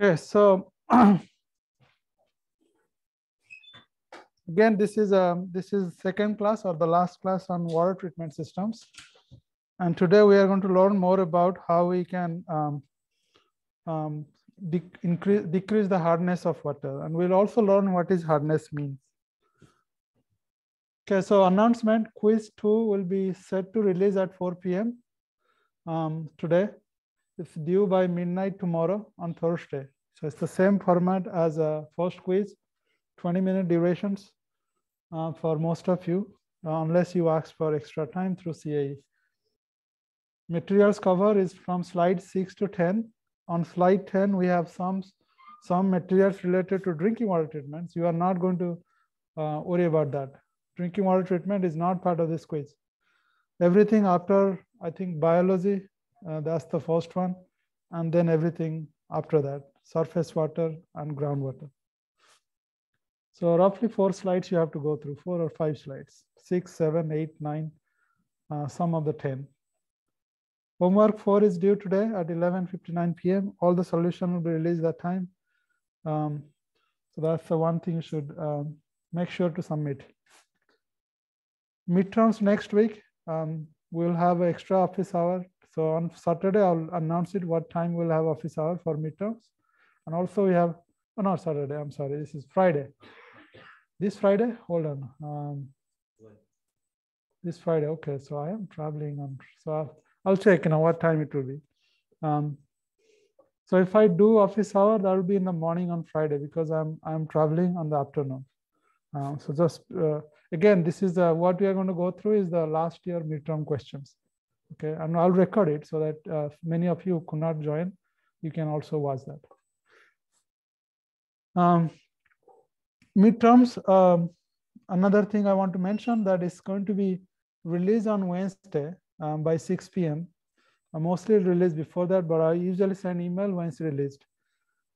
Okay, so again, this is a um, this is second class or the last class on water treatment systems, and today we are going to learn more about how we can um, um, de increase decrease the hardness of water, and we'll also learn what is hardness means. Okay, so announcement quiz two will be set to release at 4 p.m. Um, today. It's due by midnight tomorrow on Thursday. So it's the same format as a uh, first quiz, 20 minute durations uh, for most of you, uh, unless you ask for extra time through CAE. Materials cover is from slide six to 10. On slide 10, we have some, some materials related to drinking water treatments. You are not going to uh, worry about that. Drinking water treatment is not part of this quiz. Everything after, I think, biology, uh, that's the first one. And then everything after that, surface water and groundwater. So roughly four slides you have to go through, four or five slides, six, seven, eight, nine, uh, some of the 10. Homework four is due today at 11.59 p.m. All the solution will be released that time. Um, so that's the one thing you should um, make sure to submit. Midterms next week, um, we'll have an extra office hour so on Saturday, I'll announce it what time we'll have office hour for midterms. And also we have, oh, not Saturday, I'm sorry, this is Friday. This Friday, hold on. Um, this Friday, okay, so I am traveling. On, so I'll, I'll check, you know, what time it will be. Um, so if I do office hour, that will be in the morning on Friday because I'm, I'm traveling on the afternoon. Uh, so just, uh, again, this is the, what we are going to go through is the last year midterm questions. Okay, and I'll record it so that uh, many of you could not join, you can also watch that. Um, midterms, um, another thing I want to mention that is going to be released on Wednesday um, by 6 p.m. I uh, mostly released before that, but I usually send email when it's released.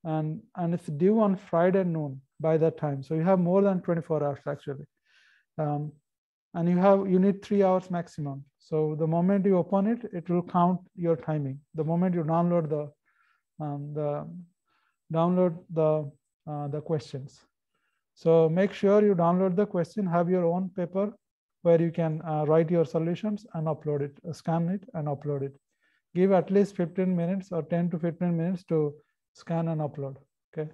And, and it's due on Friday noon by that time. So you have more than 24 hours actually. Um, and you have you need three hours maximum. So the moment you open it, it will count your timing. The moment you download the um, the download the uh, the questions. So make sure you download the question, have your own paper where you can uh, write your solutions and upload it, uh, scan it and upload it. Give at least 15 minutes or 10 to 15 minutes to scan and upload, okay?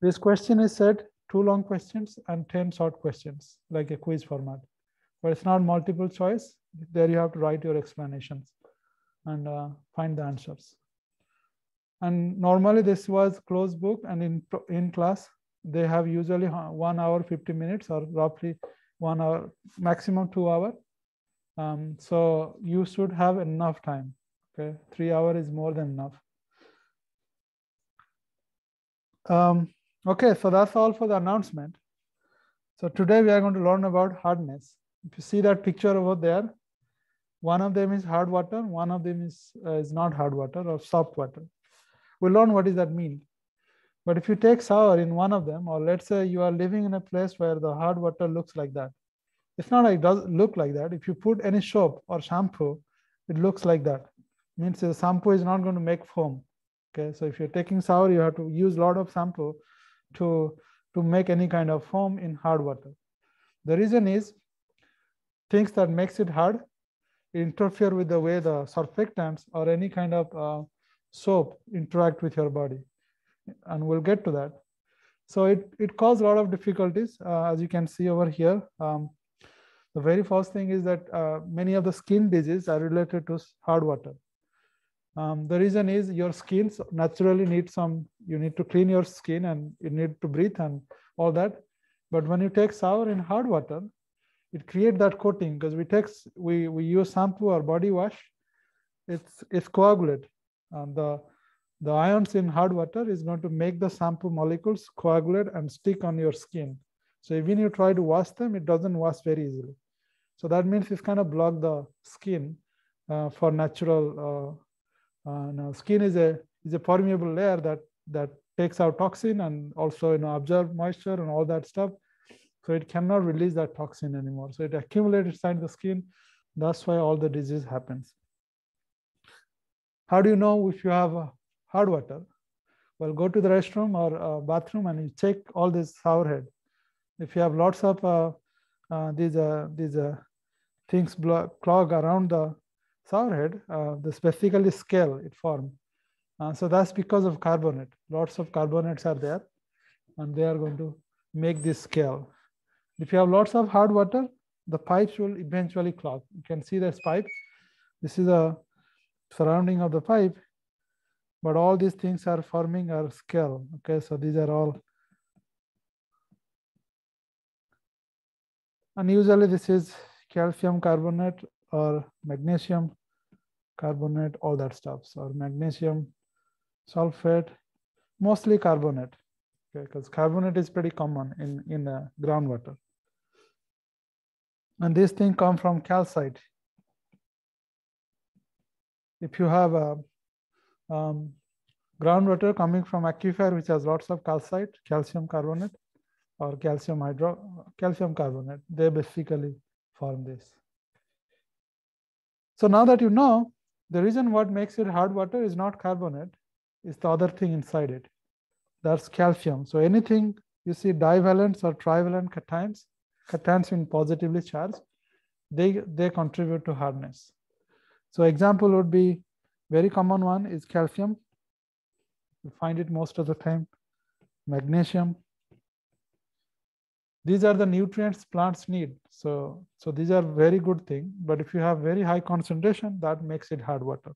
This question is said, two long questions and 10 short questions, like a quiz format. But it's not multiple choice. There you have to write your explanations and uh, find the answers. And normally this was closed book and in, in class, they have usually uh, one hour, 50 minutes or roughly one hour, maximum two hour. Um, so you should have enough time. Okay, three hour is more than enough. Um, Okay, so that's all for the announcement. So today we are going to learn about hardness. If you see that picture over there, one of them is hard water, one of them is, uh, is not hard water or soft water. We'll learn what does that mean. But if you take sour in one of them, or let's say you are living in a place where the hard water looks like that, it's not like it does look like that. If you put any soap or shampoo, it looks like that. It means the shampoo is not going to make foam. Okay, so if you're taking sour, you have to use a lot of shampoo to, to make any kind of foam in hard water. The reason is things that makes it hard interfere with the way the surfactants or any kind of uh, soap interact with your body. And we'll get to that. So it, it caused a lot of difficulties, uh, as you can see over here. Um, the very first thing is that uh, many of the skin diseases are related to hard water. Um, the reason is your skin naturally needs some, you need to clean your skin and you need to breathe and all that. But when you take shower in hard water, it creates that coating because we take, we, we use shampoo or body wash, it's, it's coagulate. And the, the ions in hard water is going to make the shampoo molecules coagulate and stick on your skin. So even you try to wash them, it doesn't wash very easily. So that means it's kind of block the skin uh, for natural uh, uh, now, skin is a is a permeable layer that that takes out toxin and also you know absorb moisture and all that stuff. So it cannot release that toxin anymore. So it accumulates inside the skin. That's why all the disease happens. How do you know if you have uh, hard water? Well, go to the restroom or uh, bathroom and you check all this showerhead. If you have lots of uh, uh, these uh, these things clog around the Sourhead, uh, the specifically scale it formed. Uh, so that's because of carbonate. Lots of carbonates are there, and they are going to make this scale. If you have lots of hard water, the pipes will eventually clog. You can see this pipe. This is a surrounding of the pipe, but all these things are forming our scale. Okay, so these are all. And usually this is calcium carbonate or magnesium carbonate, all that stuff. So magnesium sulfate, mostly carbonate, okay, because carbonate is pretty common in, in uh, groundwater. And this thing come from calcite. If you have a uh, um, groundwater coming from aquifer, which has lots of calcite, calcium carbonate, or calcium hydro, calcium carbonate, they basically form this. So now that you know the reason what makes it hard water is not carbonate, it's the other thing inside it. That's calcium. So anything you see divalent or trivalent cations, cations in positively charged, they, they contribute to hardness. So example would be very common one is calcium. You find it most of the time. Magnesium, these are the nutrients plants need. So, so these are very good thing. But if you have very high concentration, that makes it hard water.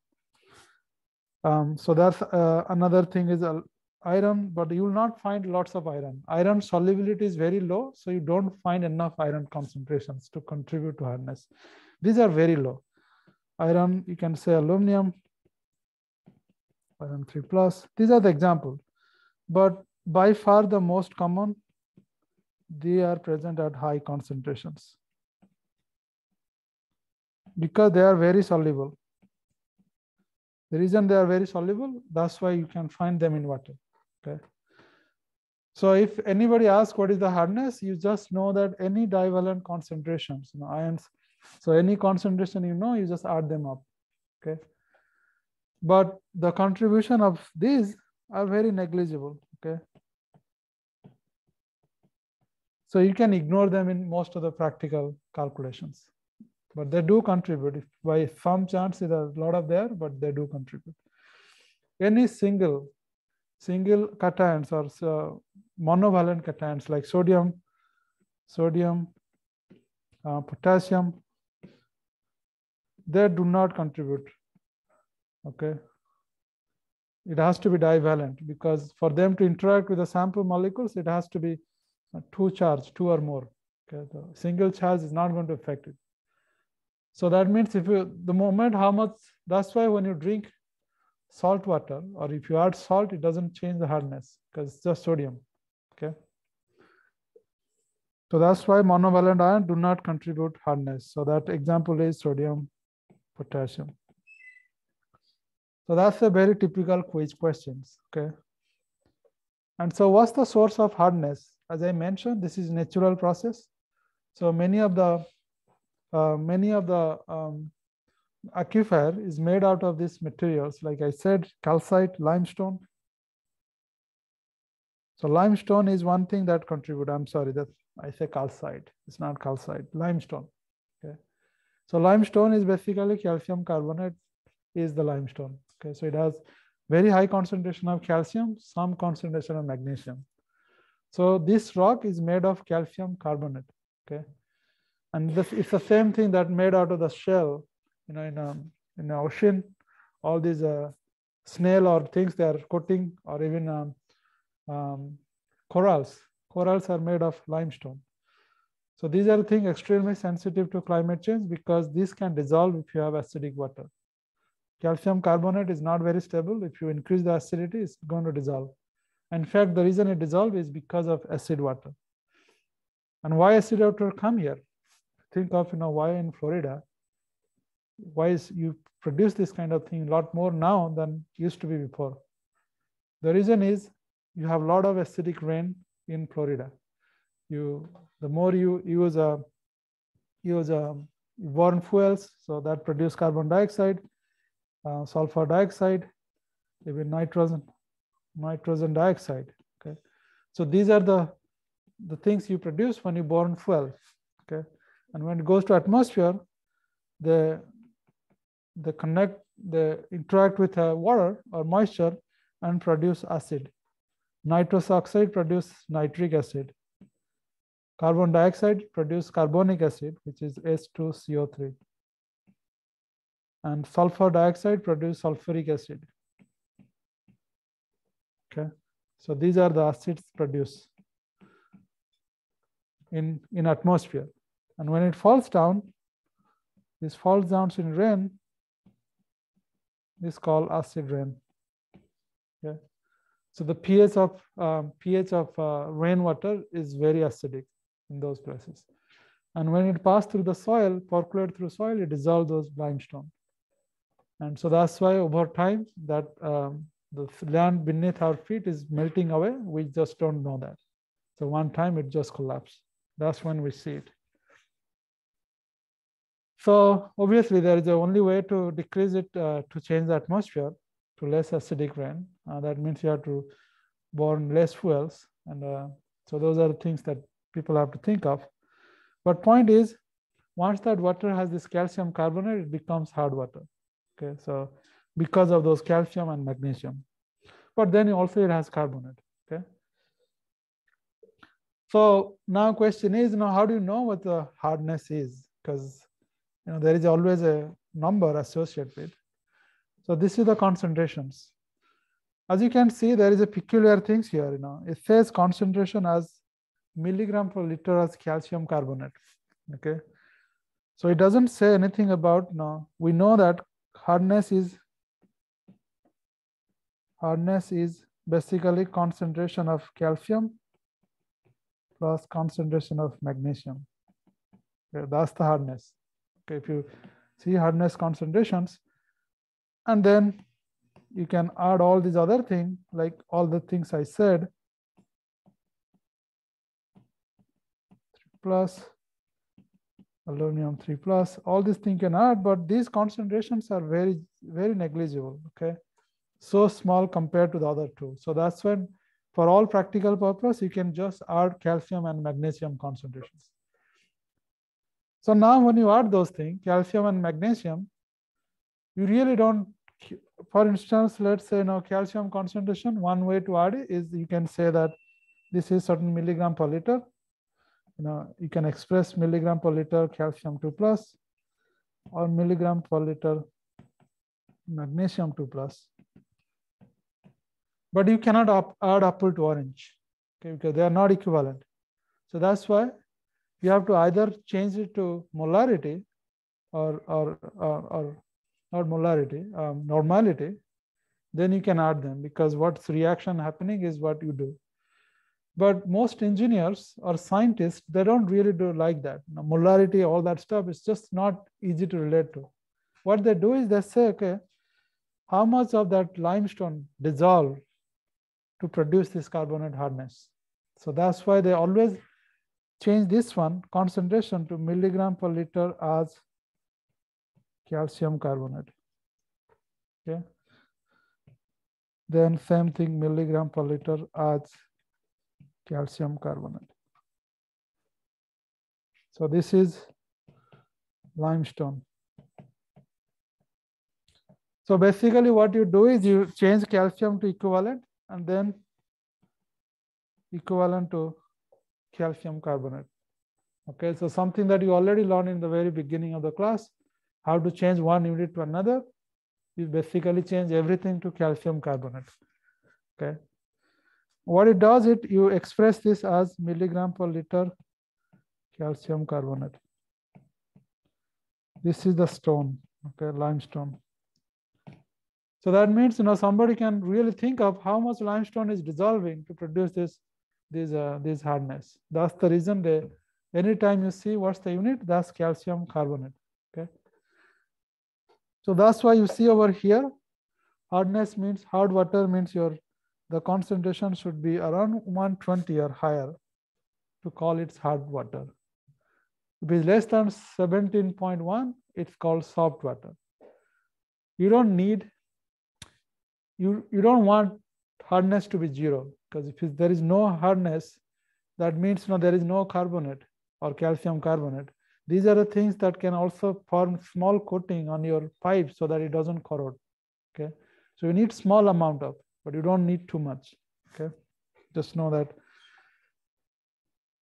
Um, so that's uh, another thing is uh, iron, but you will not find lots of iron. Iron solubility is very low, so you don't find enough iron concentrations to contribute to hardness. These are very low. Iron, you can say aluminum, iron 3 plus. These are the example. But by far the most common they are present at high concentrations because they are very soluble. The reason they are very soluble, that's why you can find them in water. Okay. So if anybody asks what is the hardness, you just know that any divalent concentrations, you know, ions. So any concentration you know, you just add them up. Okay. But the contribution of these are very negligible. Okay. So you can ignore them in most of the practical calculations, but they do contribute. If by some chance, there are a lot of there, but they do contribute. Any single, single cations or so uh, monovalent cations like sodium, sodium, uh, potassium, they do not contribute. Okay. It has to be divalent because for them to interact with the sample molecules, it has to be two charge, two or more. Okay, the single charge is not going to affect it. So that means if you, the moment how much, that's why when you drink salt water or if you add salt, it doesn't change the hardness because it's just sodium. Okay. So that's why monovalent ion do not contribute hardness. So that example is sodium, potassium. So that's a very typical quiz questions. Okay. And so what's the source of hardness? as I mentioned, this is natural process. So many of the uh, many of the um, aquifer is made out of these materials. Like I said, calcite, limestone. So limestone is one thing that contribute. I'm sorry that I say calcite. It's not calcite, limestone. Okay. So limestone is basically calcium carbonate is the limestone. Okay. So it has very high concentration of calcium, some concentration of magnesium. So this rock is made of calcium carbonate. Okay, and this it's the same thing that made out of the shell. You know, in a, um, in the ocean, all these uh, snail or things they are coating, or even um, um, corals. Corals are made of limestone. So these are things extremely sensitive to climate change because this can dissolve if you have acidic water. Calcium carbonate is not very stable. If you increase the acidity, it's going to dissolve. In fact, the reason it dissolves is because of acid water. And why acid water come here? Think of you know why in Florida, why is you produce this kind of thing a lot more now than used to be before. The reason is you have a lot of acidic rain in Florida. You the more you use a uh, use uh, a born fuels, so that produce carbon dioxide, uh, sulfur dioxide, even nitrogen, nitrogen dioxide. Okay, so these are the the things you produce when you burn fuel. Okay, and when it goes to atmosphere, the the connect the interact with uh, water or moisture and produce acid. Nitrous oxide produce nitric acid. Carbon dioxide produce carbonic acid, which is H2CO3. And sulfur dioxide produce sulfuric acid. Okay, so these are the acids produced in in atmosphere, and when it falls down, this falls down in rain is called acid rain. Okay. So the pH of um, pH of uh, rainwater is very acidic in those places. And when it passed through the soil, percolate through soil, it dissolved those limestone. And so that's why over time that um, the land beneath our feet is melting away. We just don't know that. So one time it just collapsed. That's when we see it. So obviously there is the only way to decrease it uh, to change the atmosphere to less acidic rain. Uh, that means you have to burn less fuels. And uh, so those are the things that people have to think of. But point is, once that water has this calcium carbonate, it becomes hard water. Okay, so because of those calcium and magnesium. But then also it has carbonate. Okay. So now question is, you know, how do you know what the hardness is? Because you know there is always a number associated with. So this is the concentrations. As you can see, there is a peculiar things here. You know, it says concentration as milligram per liter as calcium carbonate. Okay. So it doesn't say anything about, no, we know that hardness is hardness is basically concentration of calcium plus concentration of magnesium. that's the hardness. Okay, if you see hardness concentrations, and then you can add all these other things, like all the things I said, plus aluminum 3 plus all these things can add but these concentrations are very very negligible okay so small compared to the other two. So that's when, for all practical purpose, you can just add calcium and magnesium concentrations. So now when you add those things, calcium and magnesium, you really don't, for instance, let's say now calcium concentration, one way to add it is you can say that this is certain milligram per liter. You know, you can express milligram per liter calcium 2 plus or milligram per liter magnesium 2 plus but you cannot up, add apple to orange okay, because they are not equivalent. So that's why you have to either change it to molarity or, or, or, or not molarity, um, normality, then you can add them because what's reaction happening is what you do. But most engineers or scientists, they don't really do like that. Now, molarity, all that stuff is just not easy to relate to. What they do is they say, okay, how much of that limestone dissolved to produce this carbonate hardness. So that's why they always change this one concentration to milligram per liter as calcium carbonate. Okay. Then same thing milligram per liter as calcium carbonate. So this is limestone. So basically what you do is you change calcium to equivalent and then equivalent to calcium carbonate. Okay, so something that you already learned in the very beginning of the class, how to change one unit to another, you basically change everything to calcium carbonate. Okay. What it does, it you express this as milligram per liter calcium carbonate. This is the stone, okay, limestone. So that means you know somebody can really think of how much limestone is dissolving to produce this this uh, this hardness. That's the reason they anytime you see what's the unit, that's calcium carbonate. Okay. So that's why you see over here, hardness means hard water means your the concentration should be around 120 or higher to call it hard water. If it's less than 17.1, it's called soft water. You don't need you, you don't want hardness to be zero because if there is no hardness, that means no, there is no carbonate or calcium carbonate. These are the things that can also form small coating on your pipe so that it doesn't corrode. Okay, so you need small amount of, but you don't need too much. Okay, just know that.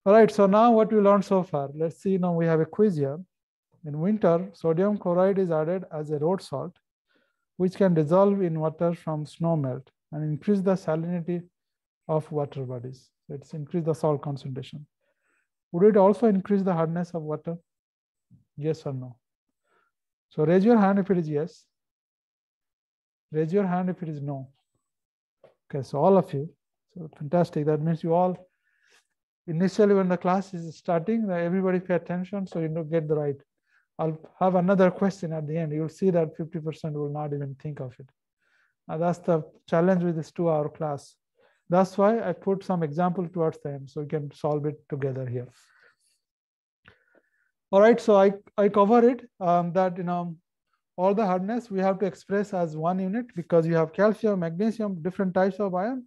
All right, so now what we learned so far. Let's see, now we have a quiz here. In winter, sodium chloride is added as a road salt which can dissolve in water from snow melt and increase the salinity of water bodies. So it's increase the salt concentration. Would it also increase the hardness of water? Yes or no? So raise your hand if it is yes. Raise your hand if it is no. Okay, so all of you. So fantastic. That means you all, initially when the class is starting, everybody pay attention so you know, get the right. I'll have another question at the end. You'll see that 50% will not even think of it. that's the challenge with this two hour class. That's why I put some example towards them so we can solve it together here. All right, so I, I cover it um, that, you know, all the hardness we have to express as one unit because you have calcium, magnesium, different types of iron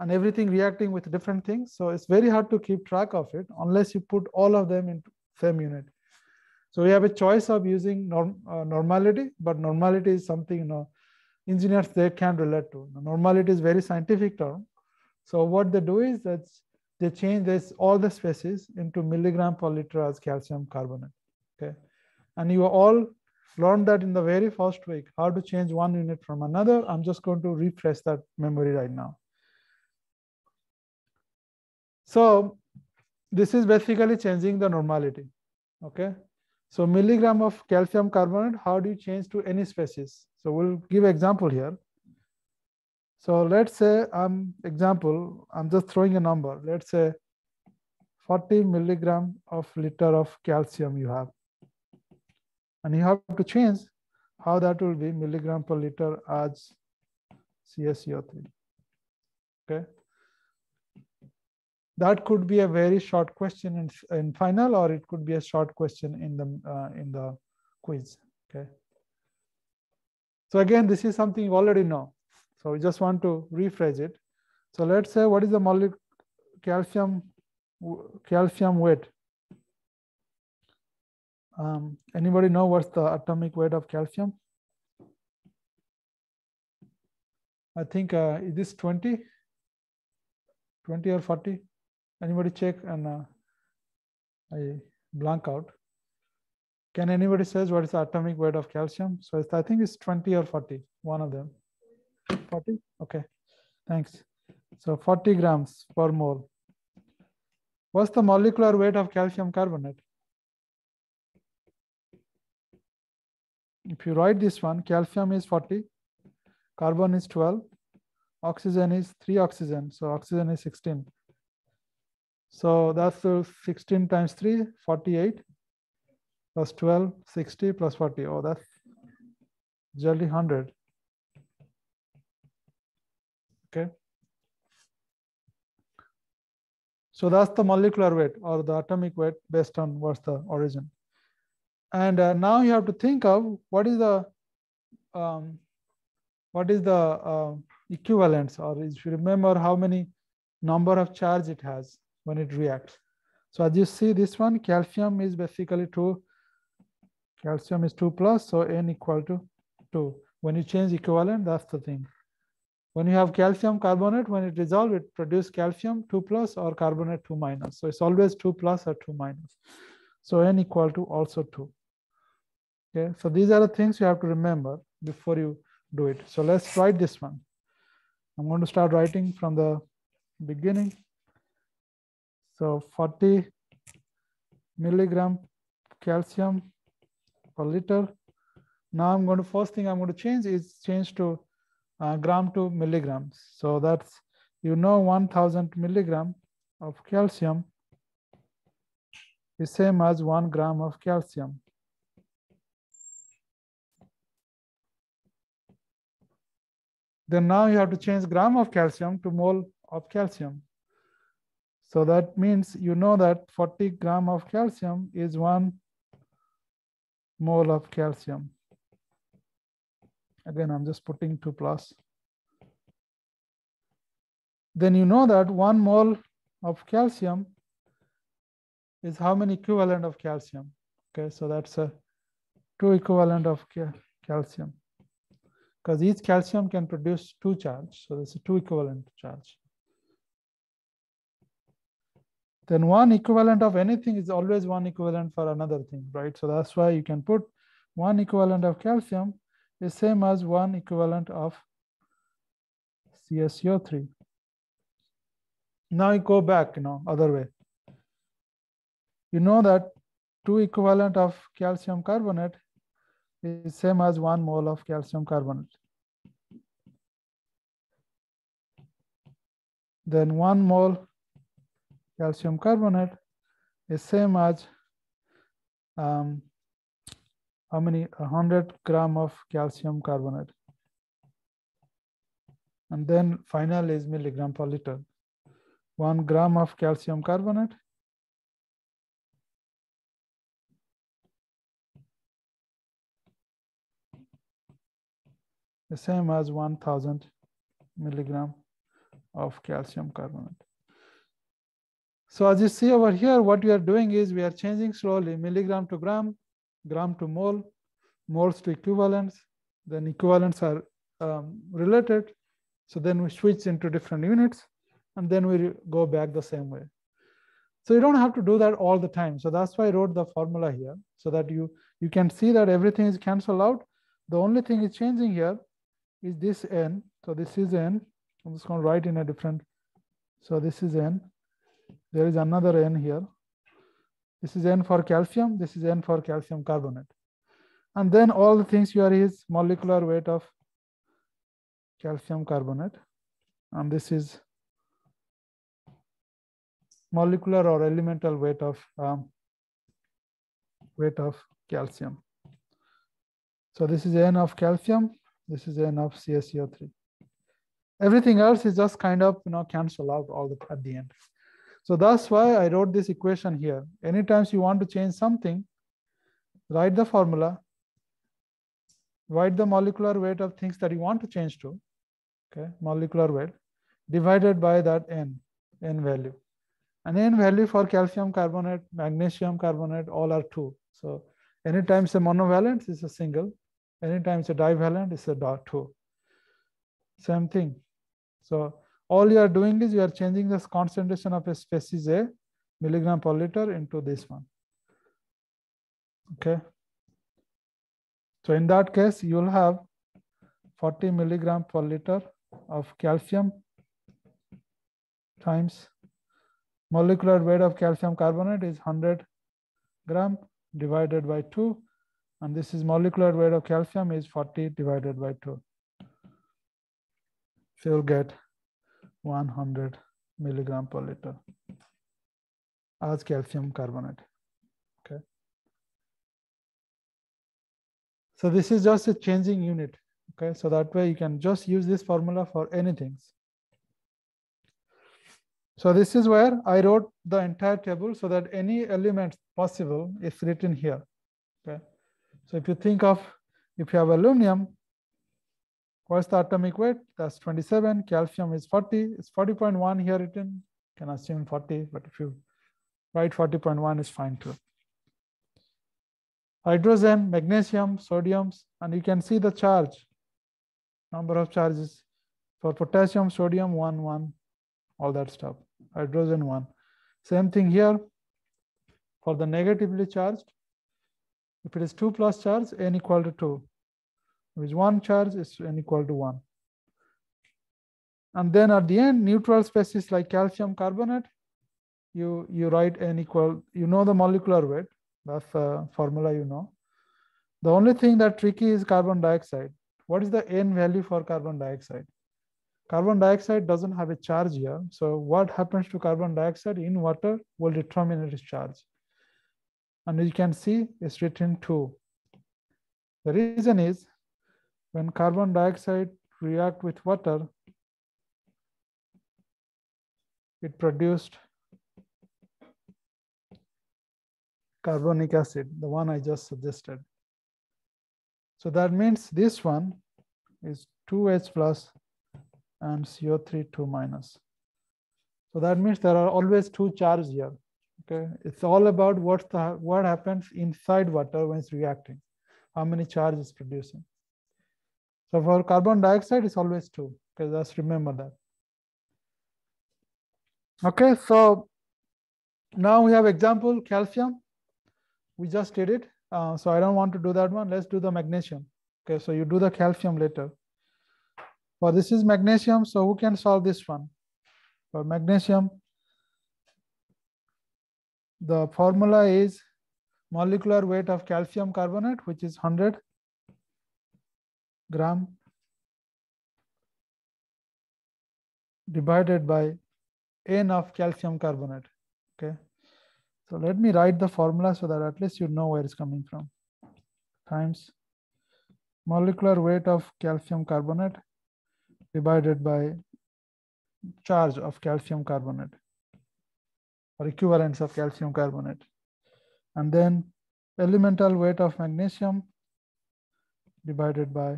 and everything reacting with different things. So it's very hard to keep track of it unless you put all of them in same unit. So we have a choice of using norm, uh, normality, but normality is something you know, engineers they can relate to. Normality is very scientific term. So what they do is that they change this all the species into milligram per liter as calcium carbonate. Okay, and you all learned that in the very first week how to change one unit from another. I'm just going to refresh that memory right now. So this is basically changing the normality. Okay, so milligram of calcium carbonate, how do you change to any species? So we'll give example here. So let's say I'm um, example, I'm just throwing a number. Let's say 40 milligram of liter of calcium you have. And you have to change how that will be milligram per liter as CSCO3. Okay that could be a very short question in, in final or it could be a short question in the uh, in the quiz okay so again this is something you already know so we just want to rephrase it so let's say what is the molecular calcium calcium weight um, anybody know what's the atomic weight of calcium i think uh, it is 20 20 or 40 Anybody check and uh, I blank out. Can anybody says what is the atomic weight of calcium? So I think it's 20 or 40, one of them. 40? Okay, thanks. So 40 grams per mole. What's the molecular weight of calcium carbonate? If you write this one, calcium is 40, carbon is 12, oxygen is 3 oxygen, so oxygen is 16. So that's 16 times 3, 48, plus 12, 60, plus 40. Oh, that's nearly 100. Okay. So that's the molecular weight or the atomic weight based on what's the origin. And uh, now you have to think of what is the um, what is the uh, equivalence or if you remember how many number of charge it has when it reacts. So as you see this one, calcium is basically 2, calcium is 2 plus, so N equal to 2. When you change equivalent, that's the thing. When you have calcium carbonate, when it dissolves, it produces calcium 2 plus or carbonate 2 minus. So it's always 2 plus or 2 minus. So N equal to also 2. Okay, so these are the things you have to remember before you do it. So let's write this one. I'm going to start writing from the beginning. So 40 milligram calcium per liter. Now I'm going to first thing I'm going to change is change to uh, gram to milligrams. So that's you know 1000 milligram of calcium is same as one gram of calcium. Then now you have to change gram of calcium to mole of calcium. So that means you know that 40 gram of calcium is one mole of calcium. Again, I'm just putting two plus. Then you know that one mole of calcium is how many equivalent of calcium? Okay, so that's a two equivalent of cal calcium because each calcium can produce two charge. So there's a two equivalent charge then one equivalent of anything is always one equivalent for another thing, right? So that's why you can put one equivalent of calcium is same as one equivalent of CSO 3 Now you go back, you know, other way. You know that two equivalent of calcium carbonate is same as one mole of calcium carbonate. Then one mole calcium carbonate is same as um, how many 100 gram of calcium carbonate and then final is milligram per liter one gram of calcium carbonate the same as 1000 milligram of calcium carbonate So as you see over here, what we are doing is we are changing slowly milligram to gram, gram to mole, moles to equivalents, then equivalents are um, related. So then we switch into different units and then we go back the same way. So you don't have to do that all the time. So that's why I wrote the formula here so that you, you can see that everything is canceled out. The only thing is changing here is this n. So this is n. I'm just going to write in a different. So this is n. There is another N here. This is N for calcium. This is N for calcium carbonate. And then all the things here is molecular weight of calcium carbonate. And this is molecular or elemental weight of um, weight of calcium. So this is N of calcium. This is N of CSCO3. Everything else is just kind of you know cancel out all the, at the end. So that's why I wrote this equation here. Anytime you want to change something, write the formula, write the molecular weight of things that you want to change to, okay, molecular weight, divided by that n, n value. And n value for calcium carbonate, magnesium carbonate, all are two. So anytime it's a monovalent, it's a single. Anytime it's a divalent, it's a dot two. Same thing. So all you are doing is you are changing this concentration of a species A milligram per liter into this one. Okay. So in that case, you will have 40 milligram per liter of calcium times molecular weight of calcium carbonate is 100 gram divided by 2. And this is molecular weight of calcium is 40 divided by 2. So you'll get 100 milligram per liter as calcium carbonate. Okay. So this is just a changing unit. Okay. So that way you can just use this formula for anything. So this is where I wrote the entire table so that any element possible is written here. Okay. So if you think of, if you have aluminum, What's the atomic weight? That's 27. Calcium is 40. It's 40.1 here written. Can assume 40, but if you write 40.1 is fine too. Hydrogen, magnesium, sodiums, and you can see the charge. Number of charges for potassium, sodium, 1, 1, all that stuff. Hydrogen 1. Same thing here for the negatively charged. If it is 2 plus charge, n equal to 2 which one charge is n equal to one. And then at the end, neutral species like calcium carbonate, you, you write n equal, you know the molecular weight, that's a formula you know. The only thing that tricky is carbon dioxide. What is the n value for carbon dioxide? Carbon dioxide doesn't have a charge here. So what happens to carbon dioxide in water will determine its charge. And you can see it's written 2. The reason is when carbon dioxide react with water, it produced carbonic acid, the one I just suggested. So that means this one is 2H plus and CO3 2 minus. So that means there are always two charges here. Okay, it's all about what the, what happens inside water when it's reacting, how many charge is producing. So for carbon dioxide, it's always two. Okay, just remember that. Okay, so now we have example calcium. We just did it. Uh, so I don't want to do that one. Let's do the magnesium. Okay, so you do the calcium later. For well, this is magnesium, so who can solve this one? For magnesium, the formula is molecular weight of calcium carbonate, which is 100 gram divided by n of calcium carbonate okay so let me write the formula so that at least you know where it's coming from times molecular weight of calcium carbonate divided by charge of calcium carbonate or equivalence of calcium carbonate and then elemental weight of magnesium divided by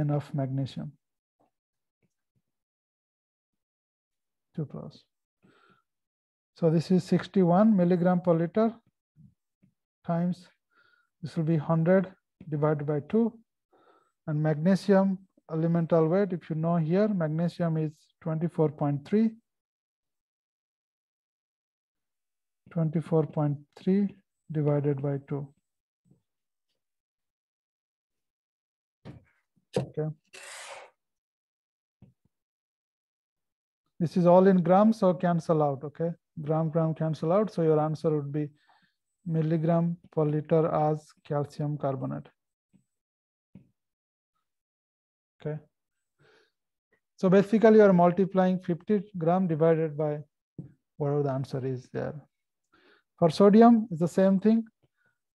enough magnesium. Two plus. So this is 61 milligram per liter times, this will be 100 divided by two. And magnesium elemental weight, if you know here, magnesium is 24.3. 24.3 divided by 2. Okay. This is all in grams, so cancel out. Okay, gram, gram, cancel out. So your answer would be milligram per liter as calcium carbonate. Okay. So basically you are multiplying 50 gram divided by whatever the answer is there. For sodium, it's the same thing.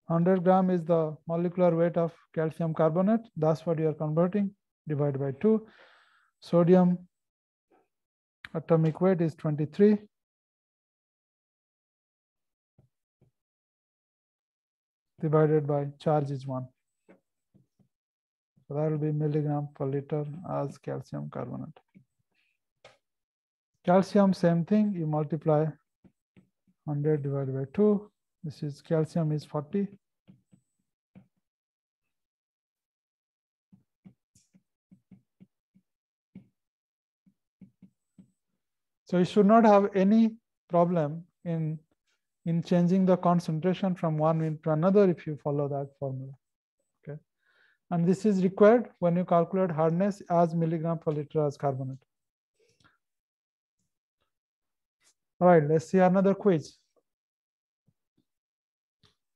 100 gram is the molecular weight of calcium carbonate. That's what you are converting, divided by 2. Sodium atomic weight is 23. Divided by charge is 1. So that will be milligram per liter as calcium carbonate. Calcium, same thing. You multiply 100 divided by 2 this is calcium is 40. So you should not have any problem in, in changing the concentration from one into to another if you follow that formula. Okay. And this is required when you calculate hardness as milligram per liter as carbonate. All right, let's see another quiz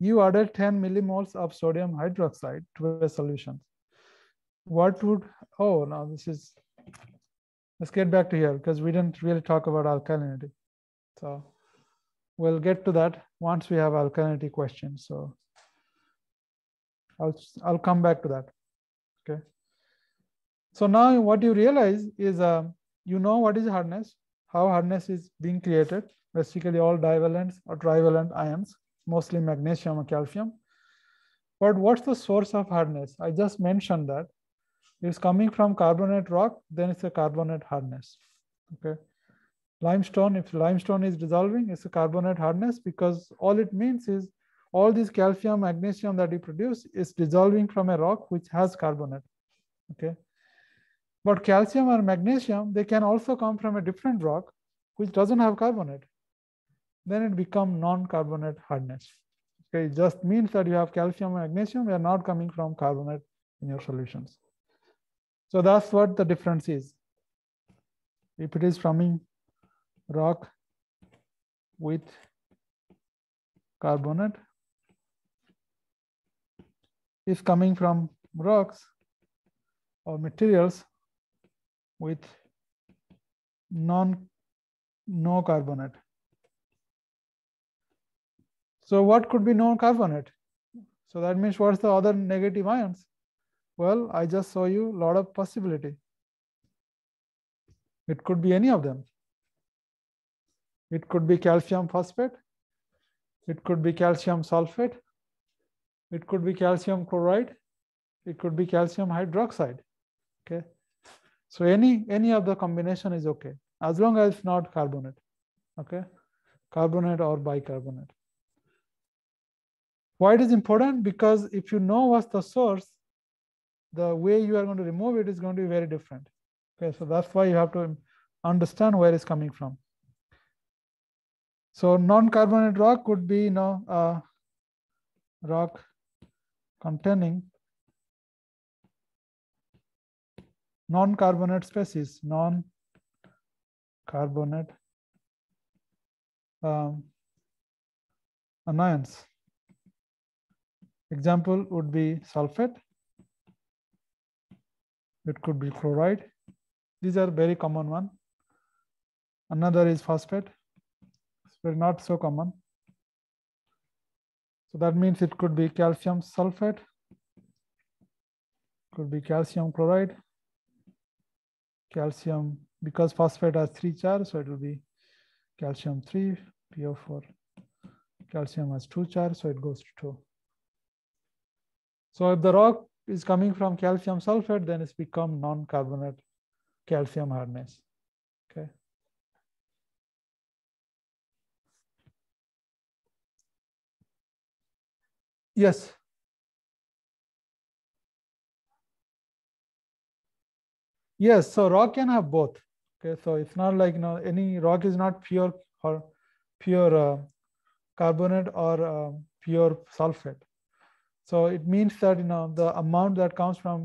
you added 10 millimoles of sodium hydroxide to a solution. What would, oh, now this is, let's get back to here because we didn't really talk about alkalinity. So we'll get to that once we have alkalinity questions. So I'll, I'll come back to that, okay? So now what you realize is uh, you know what is hardness, how hardness is being created, basically all divalent or trivalent ions mostly magnesium or calcium. But what's the source of hardness? I just mentioned that. It's coming from carbonate rock, then it's a carbonate hardness. Okay. Limestone, if limestone is dissolving, it's a carbonate hardness because all it means is all this calcium, magnesium that you produce is dissolving from a rock which has carbonate. Okay. But calcium or magnesium, they can also come from a different rock which doesn't have carbonate then it become non-carbonate hardness. Okay, it just means that you have calcium and magnesium, they are not coming from carbonate in your solutions. So that's what the difference is. If it is from rock with carbonate, if coming from rocks or materials with non no carbonate so what could be non-carbonate? So that means what's the other negative ions? Well, I just show you a lot of possibility. It could be any of them. It could be calcium phosphate. It could be calcium sulfate. It could be calcium chloride. It could be calcium hydroxide. Okay. So any, any of the combination is okay, as long as not carbonate. Okay. Carbonate or bicarbonate. Why it is important? Because if you know what's the source, the way you are going to remove it is going to be very different. Okay, so that's why you have to understand where it's coming from. So non-carbonate rock could be, you know, rock containing non-carbonate species, non-carbonate um, anions. Example would be sulfate. It could be chloride. These are very common one. Another is phosphate. It's not so common. So that means it could be calcium sulfate, could be calcium chloride, calcium, because phosphate has three charge, so it will be calcium 3, PO4. Calcium has two charge, so it goes to 2. So if the rock is coming from calcium sulfate, then it's become non-carbonate calcium hardness. Okay. Yes. Yes, so rock can have both. Okay, so it's not like you know, any rock is not pure or pure uh, carbonate or uh, pure sulfate. So it means that you know the amount that comes from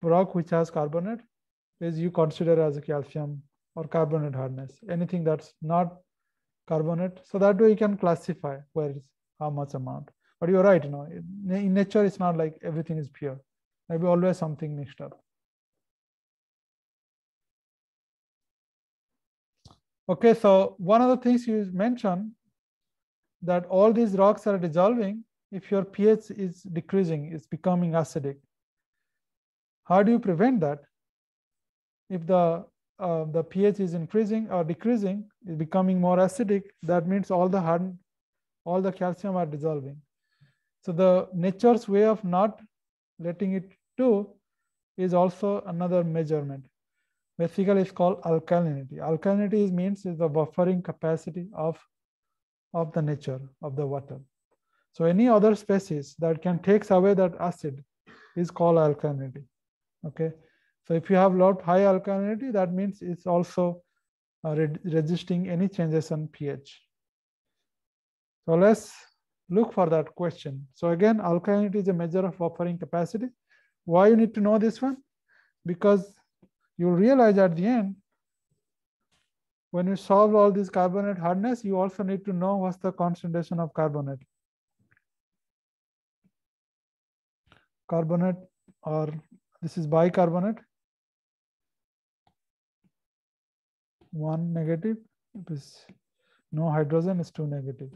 rock which has carbonate is you consider as a calcium or carbonate hardness, anything that's not carbonate. So that way you can classify where is how much amount. But you're right, you know, in nature it's not like everything is pure. Maybe always something mixed up. Okay, so one of the things you mentioned that all these rocks are dissolving if your pH is decreasing, it's becoming acidic. How do you prevent that? If the uh, the pH is increasing or decreasing, is becoming more acidic. That means all the hard, all the calcium are dissolving. So the nature's way of not letting it do is also another measurement. Basically, it's called alkalinity. Alkalinity means is the buffering capacity of, of the nature of the water. So any other species that can takes away that acid is called alkalinity. Okay. So if you have lot high alkalinity, that means it's also uh, re resisting any changes in pH. So let's look for that question. So again, alkalinity is a measure of buffering capacity. Why you need to know this one? Because you realize at the end, when you solve all this carbonate hardness, you also need to know what's the concentration of carbonate. carbonate or this is bicarbonate. One negative, it is no hydrogen is two negative.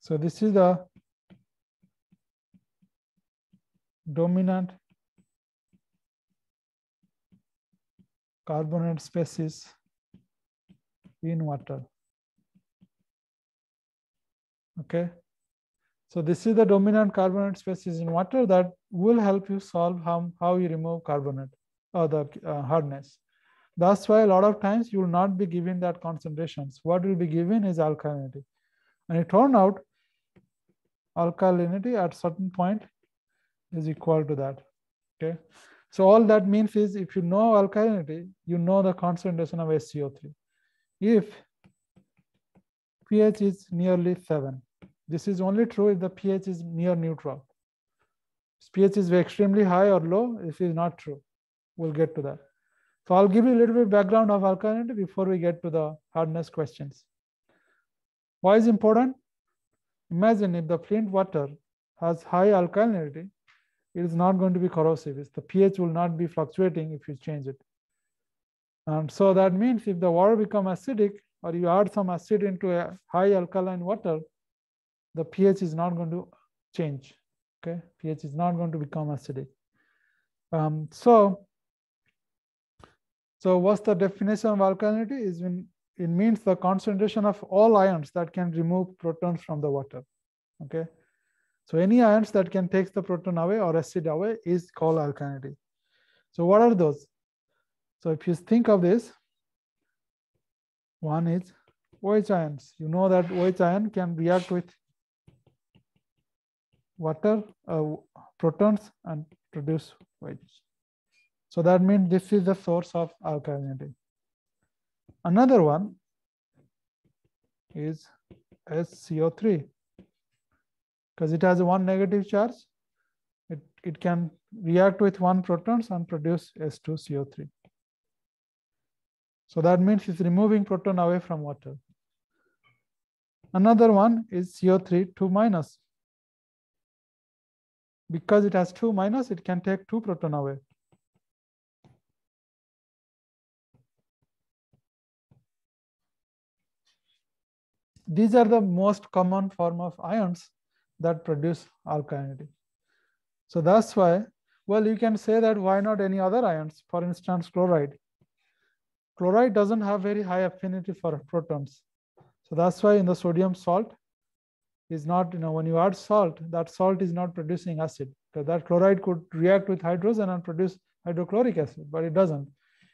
So this is the dominant carbonate species in water. Okay. So this is the dominant carbonate species in water that will help you solve how, how you remove carbonate or uh, the uh, hardness. That's why a lot of times you will not be given that concentrations. What will be given is alkalinity. And it turned out alkalinity at certain point is equal to that. Okay. So all that means is if you know alkalinity, you know the concentration of SCO3. If pH is nearly 7, this is only true if the pH is near neutral. If pH is extremely high or low, this is not true. We'll get to that. So I'll give you a little bit background of alkalinity before we get to the hardness questions. Why is important? Imagine if the flint water has high alkalinity, it is not going to be corrosive. the pH will not be fluctuating if you change it. And so that means if the water become acidic or you add some acid into a high alkaline water, the pH is not going to change. Okay, pH is not going to become acidic. Um, so, so what's the definition of alkalinity? Is when it means the concentration of all ions that can remove protons from the water. Okay, so any ions that can take the proton away or acid away is called alkalinity. So what are those? So if you think of this, one is OH ions. You know that OH ion can react with water uh, protons and produce weights. So that means this is the source of alkalinity. Another one is SCO3 because it has one negative charge. It, it can react with one protons and produce S2CO3. So that means it's removing proton away from water. Another one is CO3 2 minus because it has two minus, it can take two proton away. These are the most common form of ions that produce alkalinity. So that's why, well, you can say that why not any other ions? For instance, chloride. Chloride doesn't have very high affinity for protons. So that's why in the sodium salt, is not, you know, when you add salt, that salt is not producing acid. Because that chloride could react with hydrogen and produce hydrochloric acid, but it doesn't.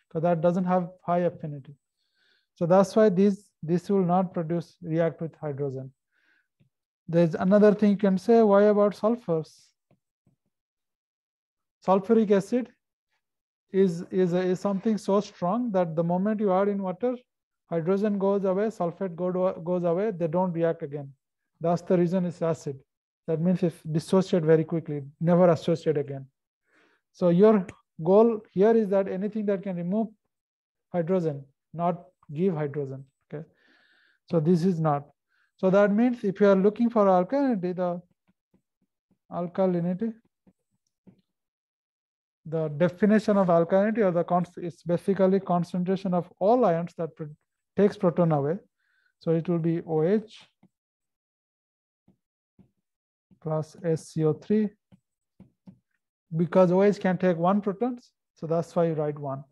Because that doesn't have high affinity. So that's why these, this will not produce, react with hydrogen. There's another thing you can say, why about sulfurs? Sulfuric acid is, is, is something so strong that the moment you add in water, hydrogen goes away, sulfate go, goes away, they don't react again. That's the reason it's acid. That means it dissociate very quickly, never associate again. So your goal here is that anything that can remove hydrogen, not give hydrogen. Okay. So this is not. So that means if you are looking for alkalinity, the alkalinity, the definition of alkalinity or the const basically concentration of all ions that takes proton away. So it will be OH plus SCO3 because OH can take one proton. So that's why you write one.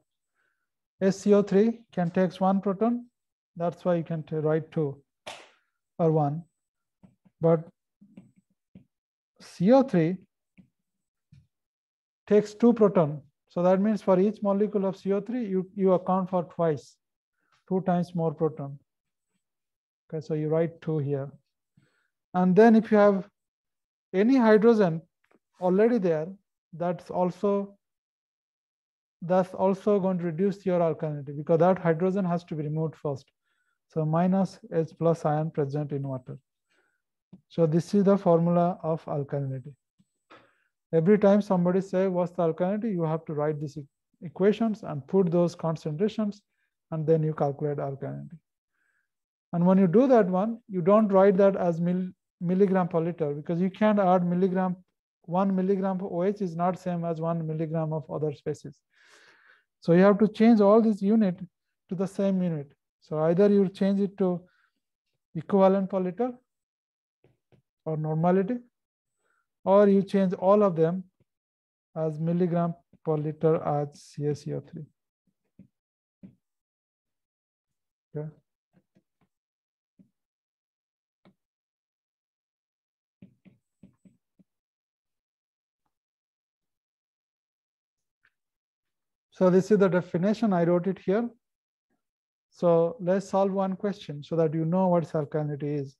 SCO3 can take one proton. That's why you can write two or one. But CO3 takes two proton. So that means for each molecule of CO3, you, you account for twice, two times more proton. Okay, so you write two here. And then if you have any hydrogen already there that's also that's also going to reduce your alkalinity because that hydrogen has to be removed first. So minus H plus ion present in water. So this is the formula of alkalinity. Every time somebody say what's the alkalinity, you have to write these equations and put those concentrations and then you calculate alkalinity. And when you do that one, you don't write that as mil milligram per liter because you can't add milligram one milligram of OH is not same as one milligram of other species. So you have to change all this unit to the same unit. So either you change it to equivalent per liter or normality, or you change all of them as milligram per liter as CaCO3. Okay. So this is the definition. I wrote it here. So let's solve one question so that you know what alkalinity is.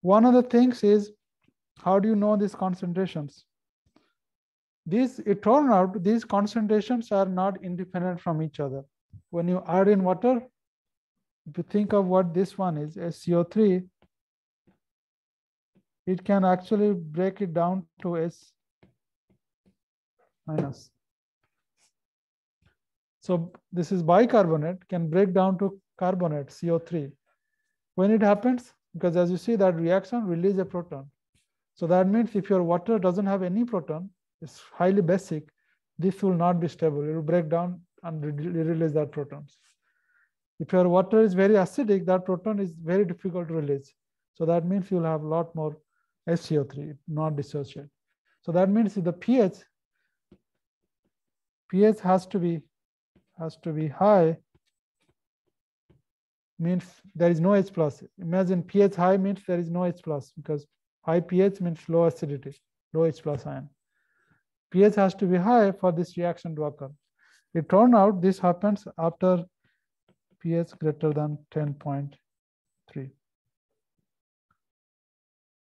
One of the things is, how do you know these concentrations? These, it turned out these concentrations are not independent from each other. When you add in water, if you think of what this one is, SCO3, it can actually break it down to S minus. So this is bicarbonate can break down to carbonate CO3. When it happens, because as you see that reaction release a proton. So that means if your water doesn't have any proton, it's highly basic, this will not be stable. It will break down and re release that protons. If your water is very acidic, that proton is very difficult to release. So that means you'll have a lot more SCO3, not dissociate. So that means if the pH, pH has to be has to be high means there is no H plus. Imagine pH high means there is no H plus because high pH means low acidity, low H plus ion. pH has to be high for this reaction to occur. It turned out this happens after pH greater than 10.3.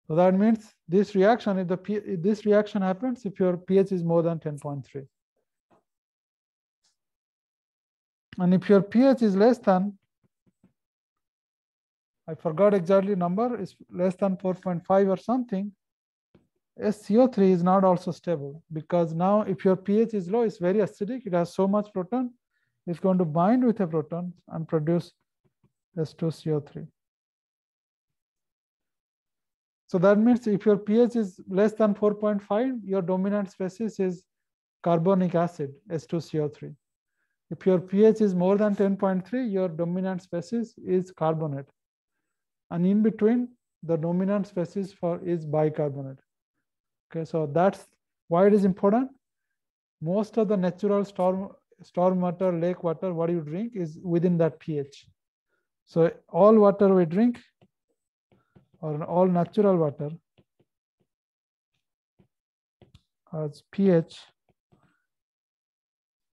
So that means this reaction, if the P, if this reaction happens if your pH is more than 10.3. And if your pH is less than, I forgot exactly number, is less than 4.5 or something, SCO3 is not also stable because now if your pH is low, it's very acidic, it has so much proton, it's going to bind with a proton and produce S2CO3. So that means if your pH is less than 4.5, your dominant species is carbonic acid, S2CO3. If your pH is more than 10.3, your dominant species is carbonate. And in between, the dominant species for is bicarbonate. Okay, so that's why it is important. Most of the natural storm, storm water, lake water, what you drink is within that pH. So all water we drink or all natural water has pH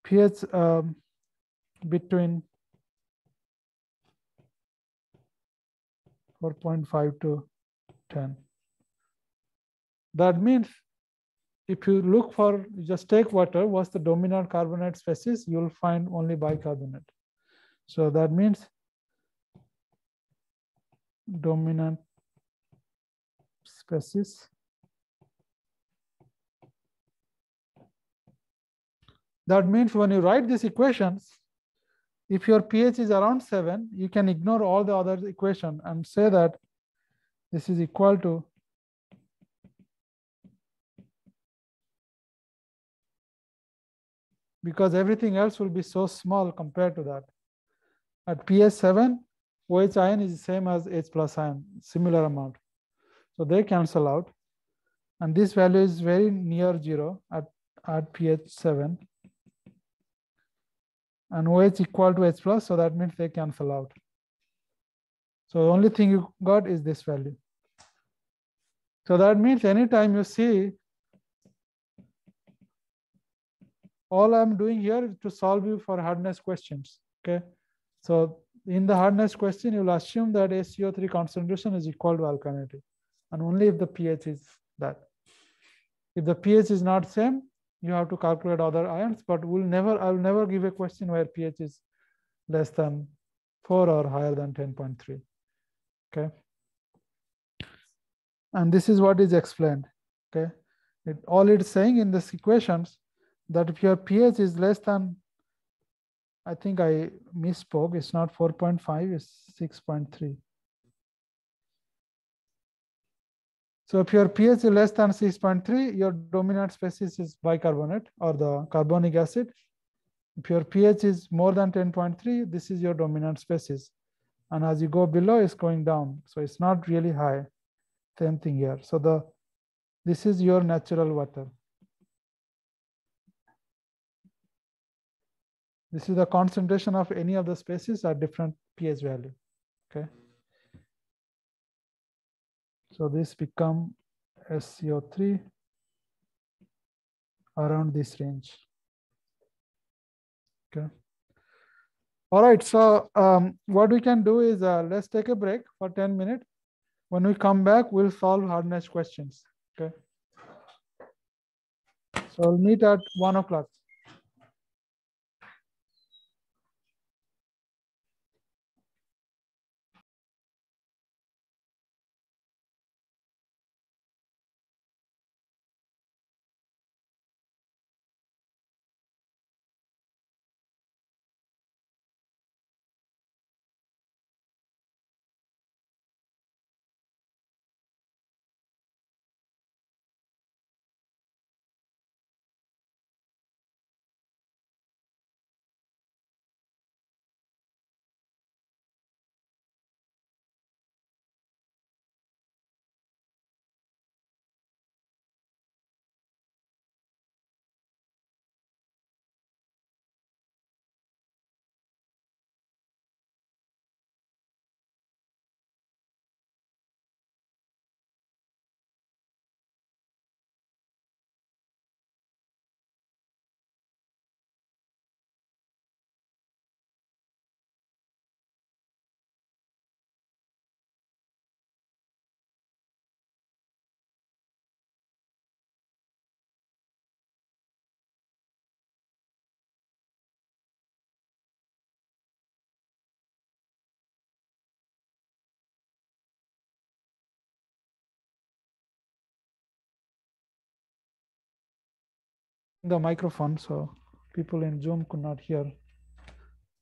pH um, between 4.5 to 10. That means if you look for, just take water, what's the dominant carbonate species? You'll find only bicarbonate. So that means dominant species. That means when you write these equations, if your pH is around 7, you can ignore all the other equation and say that this is equal to because everything else will be so small compared to that. At pH 7, OH ion is the same as H plus ion, similar amount. So they cancel out. And this value is very near zero at, at pH 7 and OH equal to H plus. So that means they cancel out. So the only thing you got is this value. So that means anytime you see, all I'm doing here is to solve you for hardness questions. Okay. So in the hardness question, you'll assume that ACO3 concentration is equal to alkalinity, and only if the pH is that. If the pH is not same, you have to calculate other ions, but we'll never, I'll never give a question where pH is less than 4 or higher than 10.3. Okay. And this is what is explained. Okay. It, all it's saying in these equations that if your pH is less than, I think I misspoke, it's not 4.5, it's 6.3. So if your pH is less than 6.3, your dominant species is bicarbonate or the carbonic acid. If your pH is more than 10.3, this is your dominant species. And as you go below, it's going down. So it's not really high. Same thing here. So the this is your natural water. This is the concentration of any of the species at different pH value. Okay. So this become SCO3 around this range. Okay. All right, so um, what we can do is uh, let's take a break for 10 minutes. When we come back, we'll solve hard questions. Okay. So we'll meet at one o'clock. the microphone so people in Zoom could not hear.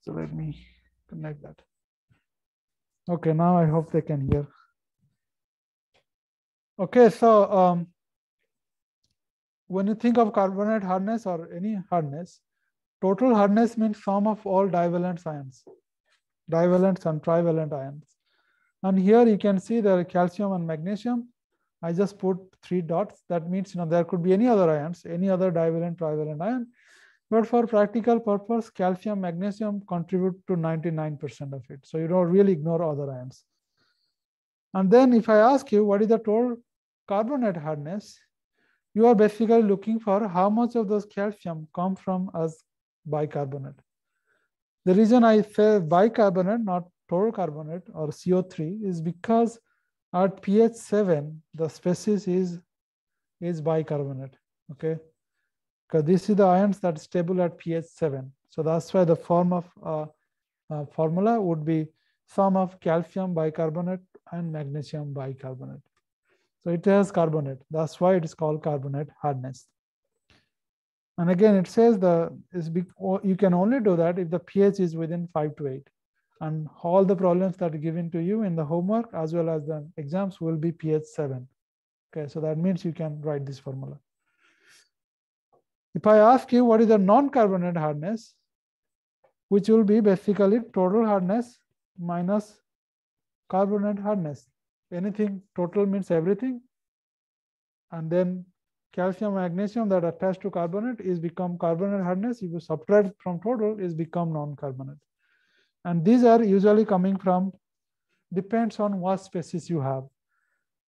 So let me connect that. Okay, now I hope they can hear. Okay, so um, when you think of carbonate hardness or any hardness, total hardness means sum of all divalent ions, divalent and trivalent ions. And here you can see there are calcium and magnesium. I just put three dots. That means you know there could be any other ions, any other divalent, trivalent ion. But for practical purpose, calcium, magnesium contribute to 99% of it. So you don't really ignore other ions. And then if I ask you what is the total carbonate hardness, you are basically looking for how much of those calcium come from as bicarbonate. The reason I say bicarbonate, not total carbonate or CO3 is because at pH 7, the species is, is bicarbonate, okay? Because this is the ions that stable at pH 7. So that's why the form of uh, uh, formula would be sum of calcium bicarbonate and magnesium bicarbonate. So it has carbonate. That's why it is called carbonate hardness. And again, it says the is you can only do that if the pH is within 5 to 8 and all the problems that are given to you in the homework as well as the exams will be ph7 okay so that means you can write this formula if i ask you what is the non-carbonate hardness which will be basically total hardness minus carbonate hardness anything total means everything and then calcium magnesium that attached to carbonate is become carbonate hardness if you subtract from total is become non-carbonate and these are usually coming from, depends on what species you have.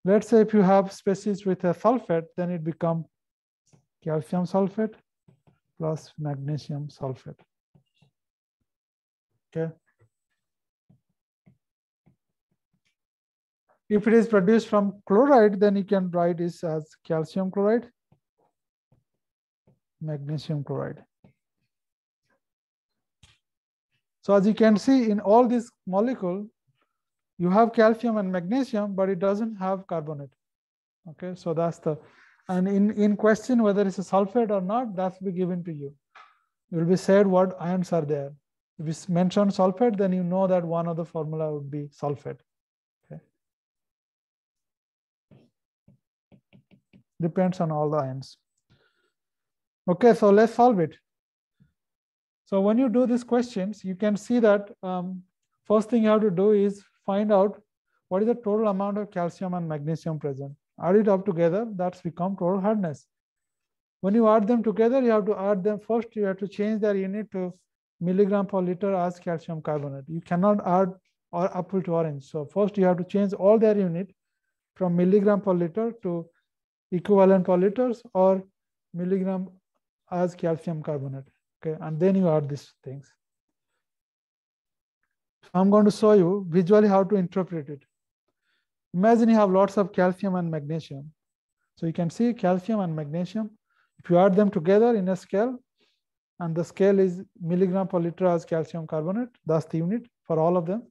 Let's say if you have species with a sulfate, then it become calcium sulfate plus magnesium sulfate. Okay. If it is produced from chloride, then you can write this as calcium chloride, magnesium chloride. So as you can see in all this molecule, you have calcium and magnesium, but it doesn't have carbonate. Okay, so that's the, and in, in question whether it's a sulfate or not, that's be given to you. It will be said what ions are there. If it's mentioned sulfate, then you know that one of the formula would be sulfate. Okay. Depends on all the ions. Okay, so let's solve it. So when you do these questions, you can see that um, first thing you have to do is find out what is the total amount of calcium and magnesium present. Add it up together, that's become total hardness. When you add them together, you have to add them first, you have to change their unit to milligram per liter as calcium carbonate. You cannot add or apple to orange. So first you have to change all their unit from milligram per liter to equivalent per liters or milligram as calcium carbonate okay and then you add these things i'm going to show you visually how to interpret it imagine you have lots of calcium and magnesium so you can see calcium and magnesium if you add them together in a scale and the scale is milligram per liter as calcium carbonate that's the unit for all of them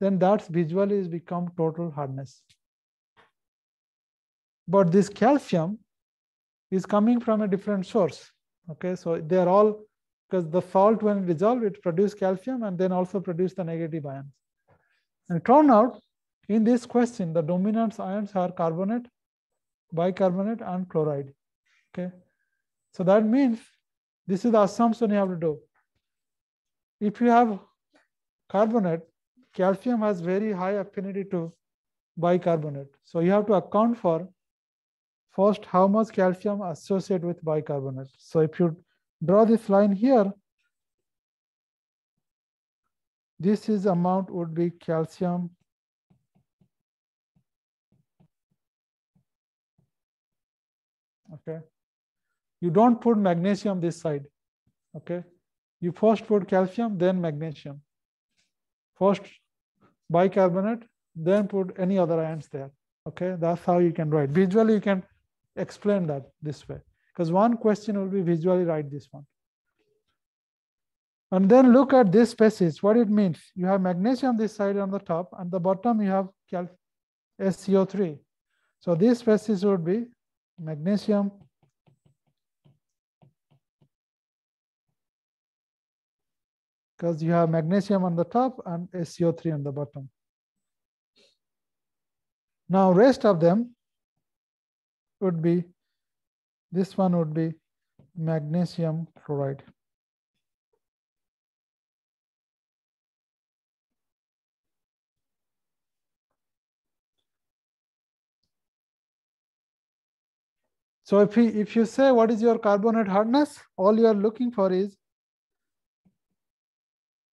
then that's visually is become total hardness but this calcium is coming from a different source okay so they are all because the salt when dissolved, it produces calcium and then also produce the negative ions. And turn out in this question, the dominant ions are carbonate, bicarbonate and chloride. Okay. So that means this is the assumption you have to do. If you have carbonate, calcium has very high affinity to bicarbonate. So you have to account for first how much calcium associated with bicarbonate. So if you draw this line here. This is amount would be calcium okay you don't put magnesium this side okay you first put calcium then magnesium first bicarbonate then put any other ions there okay that's how you can write visually you can explain that this way because one question will be visually write this one. And then look at this passage, what it means. You have magnesium this side on the top, and the bottom you have SCO3. So this passage would be magnesium because you have magnesium on the top and SCO3 on the bottom. Now rest of them would be this one would be magnesium chloride. So if, we, if you say what is your carbonate hardness, all you are looking for is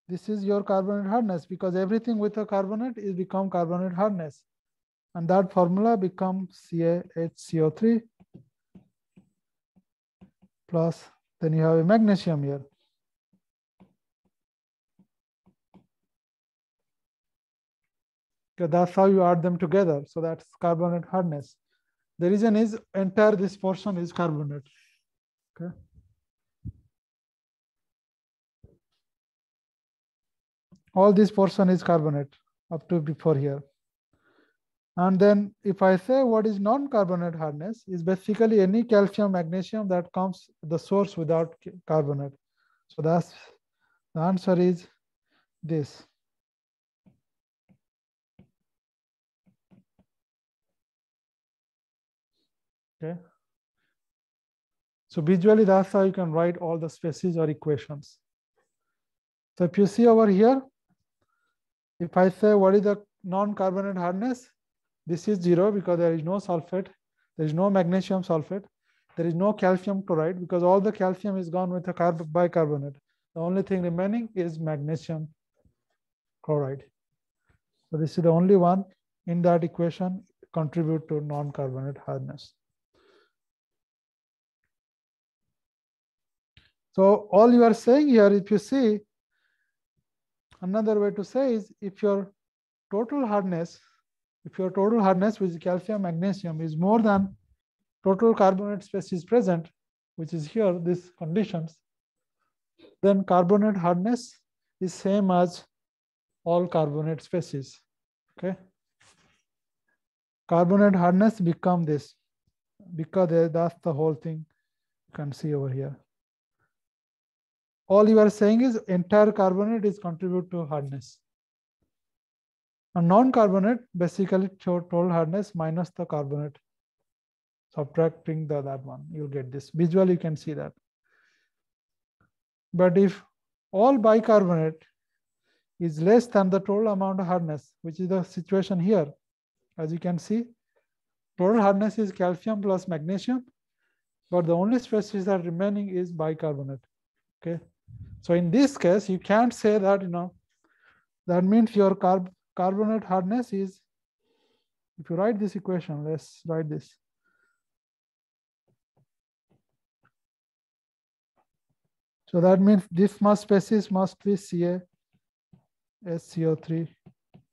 this is your carbonate hardness because everything with a carbonate is become carbonate hardness. And that formula becomes CaHCO3 plus then you have a magnesium here. Okay, that's how you add them together. So that's carbonate hardness. The reason is entire this portion is carbonate. Okay. All this portion is carbonate up to before here. And then if I say what is non-carbonate hardness is basically any calcium, magnesium that comes the source without carbonate. So that's the answer is this. Okay. So visually, that's how you can write all the species or equations. So if you see over here, if I say what is the non-carbonate hardness, this is zero because there is no sulfate, there is no magnesium sulfate, there is no calcium chloride because all the calcium is gone with the bicarbonate. The only thing remaining is magnesium chloride. So this is the only one in that equation contribute to non-carbonate hardness. So all you are saying here, if you see, another way to say is if your total hardness if your total hardness, which is calcium magnesium, is more than total carbonate species present, which is here, these conditions, then carbonate hardness is same as all carbonate species. Okay. Carbonate hardness become this because that's the whole thing you can see over here. All you are saying is entire carbonate is contribute to hardness. A non-carbonate basically total hardness minus the carbonate, subtracting the that one. You'll get this. Visually, you can see that. But if all bicarbonate is less than the total amount of hardness, which is the situation here, as you can see, total hardness is calcium plus magnesium, but the only species that remaining is bicarbonate. Okay. So in this case, you can't say that, you know, that means your carb carbonate hardness is, if you write this equation, let's write this. So that means diff mass species must be Ca SCO3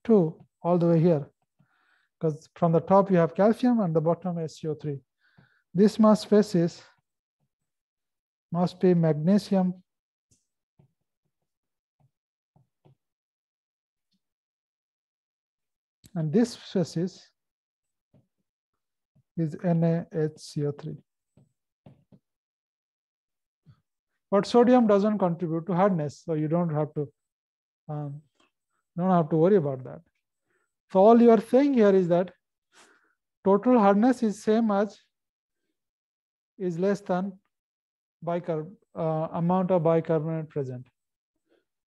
2 all the way here. Because from the top you have calcium and the bottom SCO3. This mass species must be magnesium And this species is NaHCO3. But sodium doesn't contribute to hardness, so you don't have to um, don't have to worry about that. So all you are saying here is that total hardness is same as is less than bicarb uh, amount of bicarbonate present.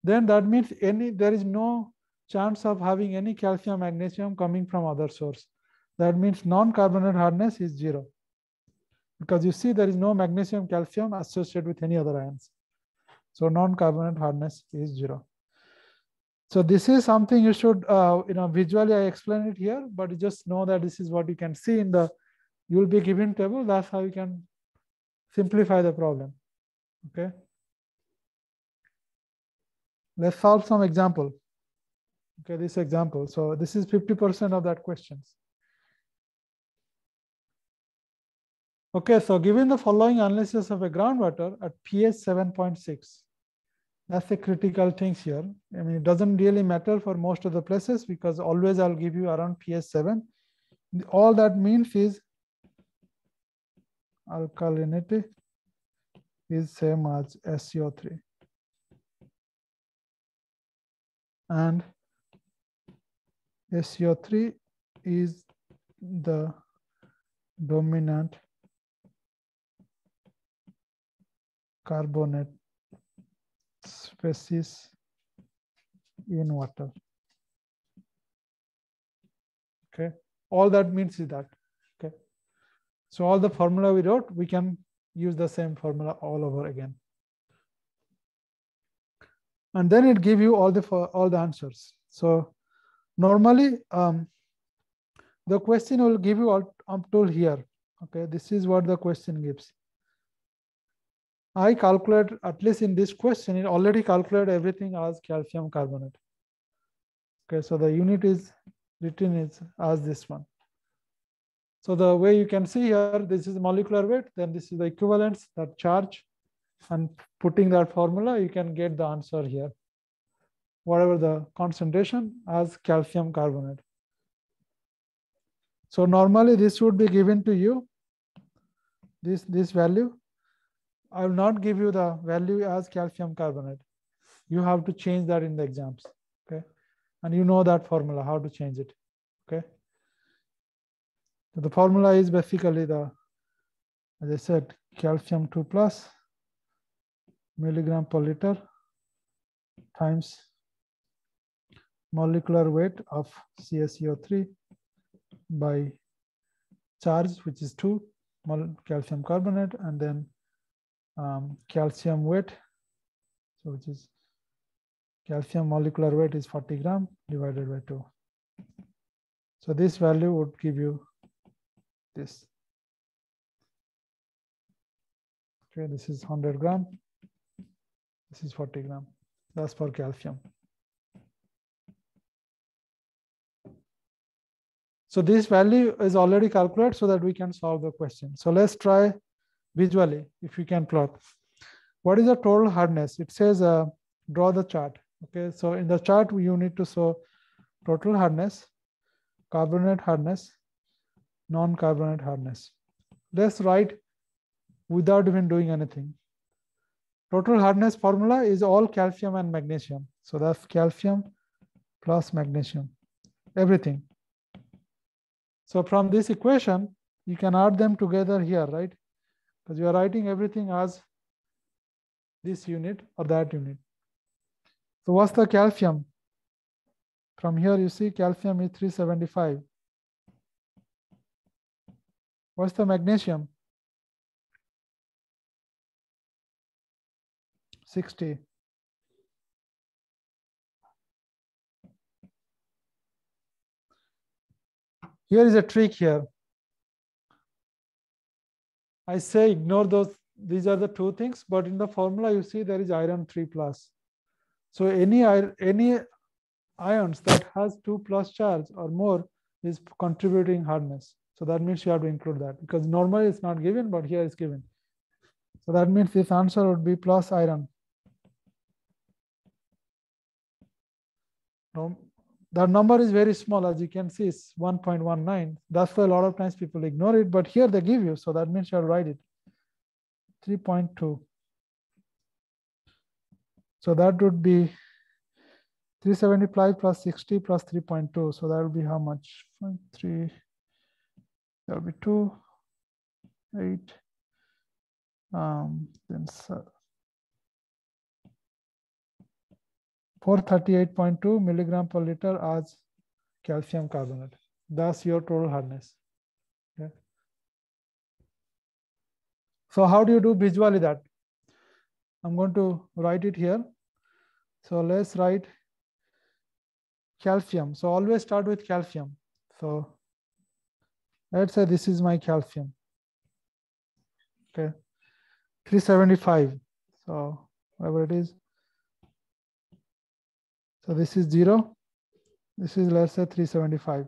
Then that means any there is no chance of having any calcium magnesium coming from other source. That means non-carbonate hardness is zero. Because you see there is no magnesium calcium associated with any other ions. So non-carbonate hardness is zero. So this is something you should, uh, you know, visually I explain it here, but just know that this is what you can see in the, you will be given table. That's how you can simplify the problem. Okay. Let's solve some example. Okay, this example. So this is 50% of that questions. Okay, so given the following analysis of a groundwater at pH 7.6, that's the critical things here. I mean, it doesn't really matter for most of the places because always I'll give you around pH 7. All that means is alkalinity is same as sco 3 And SO3 is the dominant carbonate species in water. Okay, all that means is that. Okay, so all the formula we wrote, we can use the same formula all over again. And then it give you all the all the answers. So Normally, um, the question will give you up, up till here. Okay, this is what the question gives. I calculate, at least in this question, it already calculated everything as calcium carbonate. Okay, so the unit is written is as this one. So the way you can see here, this is molecular weight, then this is the equivalence, that charge, and putting that formula, you can get the answer here whatever the concentration as calcium carbonate. So normally this would be given to you, this, this value. I will not give you the value as calcium carbonate. You have to change that in the exams, okay? And you know that formula, how to change it, okay? So the formula is basically the, as I said, calcium 2 plus milligram per liter times molecular weight of CaCO3 by charge, which is 2 calcium carbonate, and then um, calcium weight, so which is calcium molecular weight is 40 gram divided by 2. So this value would give you this. Okay, this is 100 gram. This is 40 gram. That's for calcium. So this value is already calculated so that we can solve the question. So let's try visually if you can plot. What is the total hardness? It says uh, draw the chart. Okay, so in the chart you need to show total hardness, carbonate hardness, non-carbonate hardness. Let's write without even doing anything. Total hardness formula is all calcium and magnesium. So that's calcium plus magnesium, everything. So from this equation, you can add them together here, right? Because you are writing everything as this unit or that unit. So what's the calcium? From here, you see calcium is 375. What's the magnesium? 60. Here is a trick here. I say ignore those, these are the two things, but in the formula you see there is iron 3 plus. So any, any ions that has 2 plus charge or more is contributing hardness. So that means you have to include that because normally it's not given, but here it's given. So that means this answer would be plus iron the number is very small as you can see it's 1.19 that's why a lot of times people ignore it but here they give you so that means you'll write it 3.2 so that would be 375 plus 60 plus 3.2 so that will be how much 3 that will be 2 8 um, then so 438.2 milligram per liter as calcium carbonate. That's your total hardness. So how do you do visually that? I'm going to write it here. So let's write calcium. So always start with calcium. So let's say this is my calcium. Okay, 375. So whatever it is, so this is zero. This is let's say 375.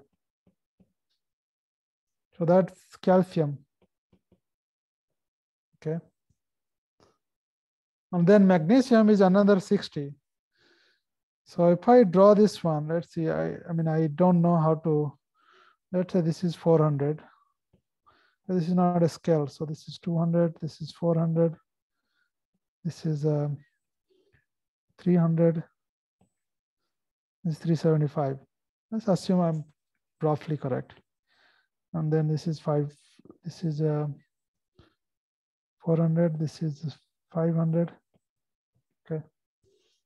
So that's calcium. Okay. And then magnesium is another 60. So if I draw this one, let's see, I, I mean, I don't know how to, let's say this is 400. This is not a scale. So this is 200, this is 400, this is um, 300, this is 375. Let's assume I'm roughly correct. And then this is five, this is uh, 400, this is 500. Okay.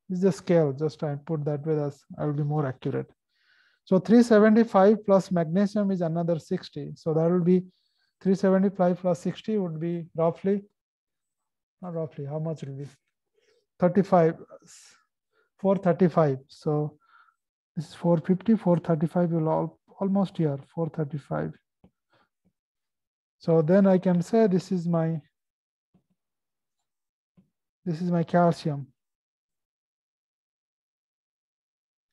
It's the scale, just I put that with us, I'll be more accurate. So 375 plus magnesium is another 60. So that will be 375 plus 60 would be roughly, not roughly, how much will be? 35, 435. So this is 450, 435 will all, almost here, 435. So then I can say this is my this is my calcium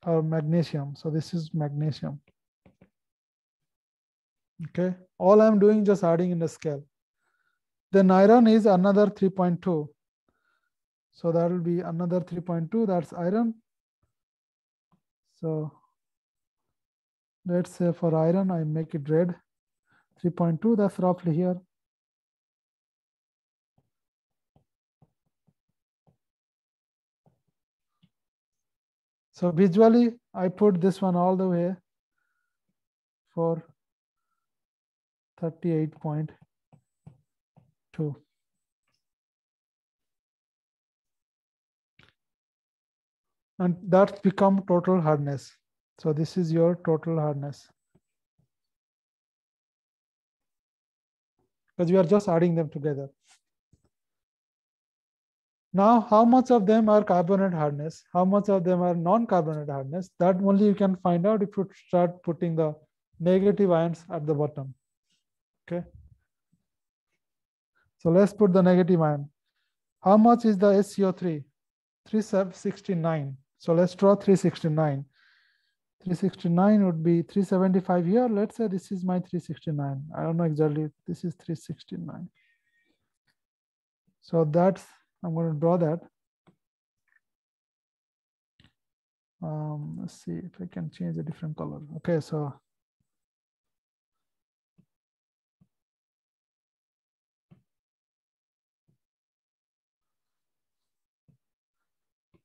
or magnesium. So this is magnesium. Okay, all I'm doing just adding in the scale. Then iron is another 3.2. So that will be another 3.2, that's iron. So let's say for iron, I make it red. 3.2, that's roughly here. So visually, I put this one all the way for 38.2. and that's become total hardness. So this is your total hardness. Because we are just adding them together. Now, how much of them are carbonate hardness? How much of them are non-carbonate hardness? That only you can find out if you start putting the negative ions at the bottom. Okay. So let's put the negative ion. How much is the SCO3? 369. So let's draw 369. 369 would be 375 here. Let's say this is my 369. I don't know exactly. This is 369. So that's, I'm going to draw that. Um, let's see if I can change a different color. Okay, so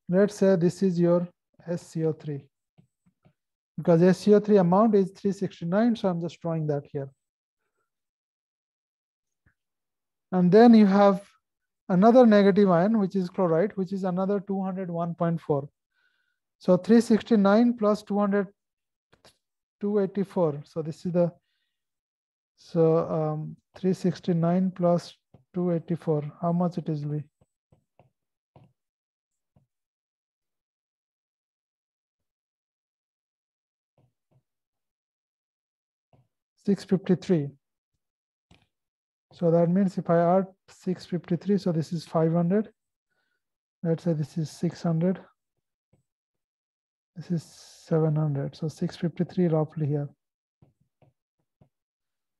let's say this is your SCO3 because SCO3 amount is 369. So I'm just drawing that here. And then you have another negative ion, which is chloride, which is another 201.4. So 369 plus 200, 284. So this is the, so um, 369 plus 284, how much it is be? 653. So that means if I add 653, so this is 500. Let's say this is 600. This is 700. So 653 roughly here.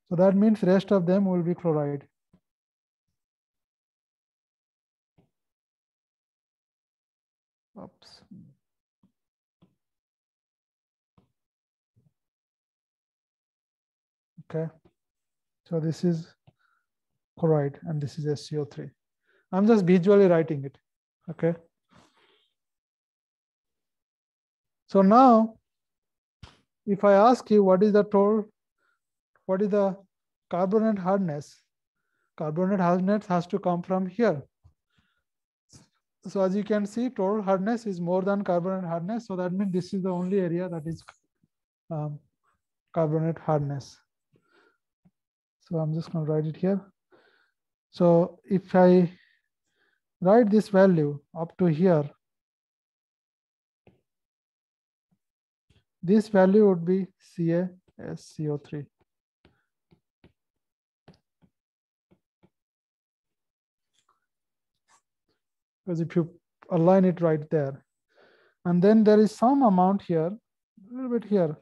So that means rest of them will be chloride. Oops. okay? So this is chloride and this is SCO3. I'm just visually writing it, okay? So now, if I ask you what is the total, what is the carbonate hardness? Carbonate hardness has to come from here. So as you can see, total hardness is more than carbonate hardness. So that means this is the only area that is um, carbonate hardness. So I'm just going to write it here. So if I write this value up to here, this value would be CaSCO3. Because if you align it right there, and then there is some amount here, a little bit here,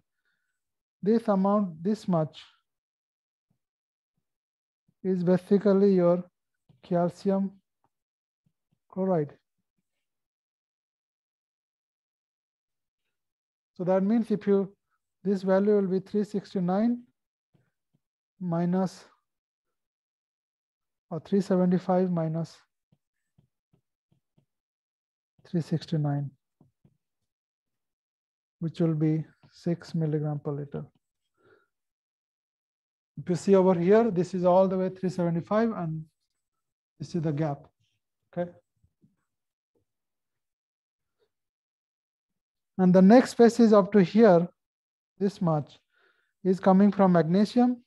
this amount this much is basically your calcium chloride. So that means if you, this value will be 369 minus or 375 minus 369, which will be 6 milligram per liter. If you see over here, this is all the way 375 and this is the gap, okay? And the next is up to here, this much, is coming from magnesium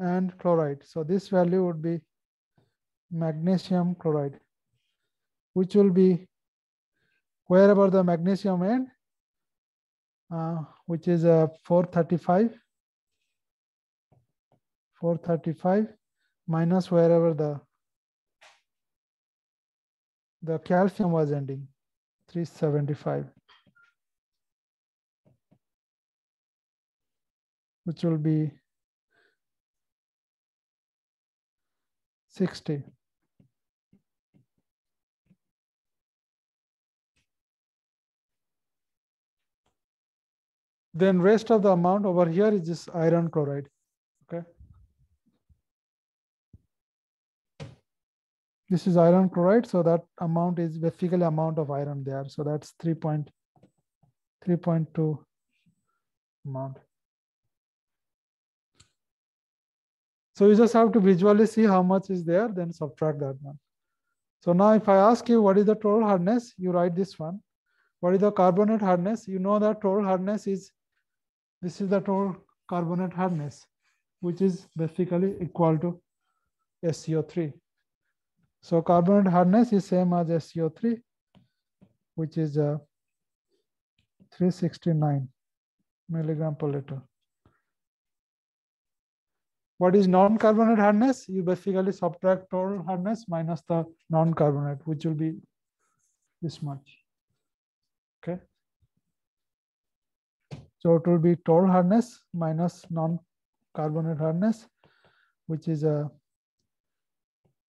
and chloride. So this value would be magnesium chloride, which will be wherever the magnesium end, uh, which is a uh, 435 435 minus wherever the the calcium was ending 375 which will be 60 then rest of the amount over here is this iron chloride This is iron chloride. So that amount is basically amount of iron there. So that's 3.3.2 amount. So you just have to visually see how much is there, then subtract that one. So now if I ask you what is the total hardness, you write this one. What is the carbonate hardness? You know that total hardness is, this is the total carbonate hardness, which is basically equal to SCO3. So carbonate hardness is same as SCO3, which is uh, 369 milligram per liter. What is non-carbonate hardness? You basically subtract total hardness minus the non-carbonate, which will be this much. Okay. So it will be total hardness minus non-carbonate hardness, which is a uh,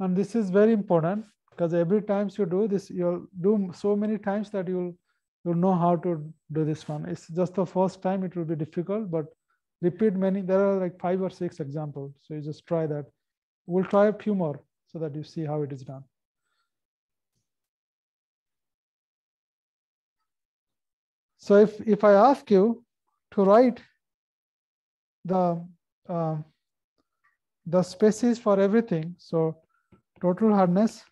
and this is very important because every times you do this, you'll do so many times that you'll you'll know how to do this one. It's just the first time it will be difficult, but repeat many. There are like five or six examples, so you just try that. We'll try a few more so that you see how it is done. So if if I ask you to write the uh, the species for everything, so Total hardness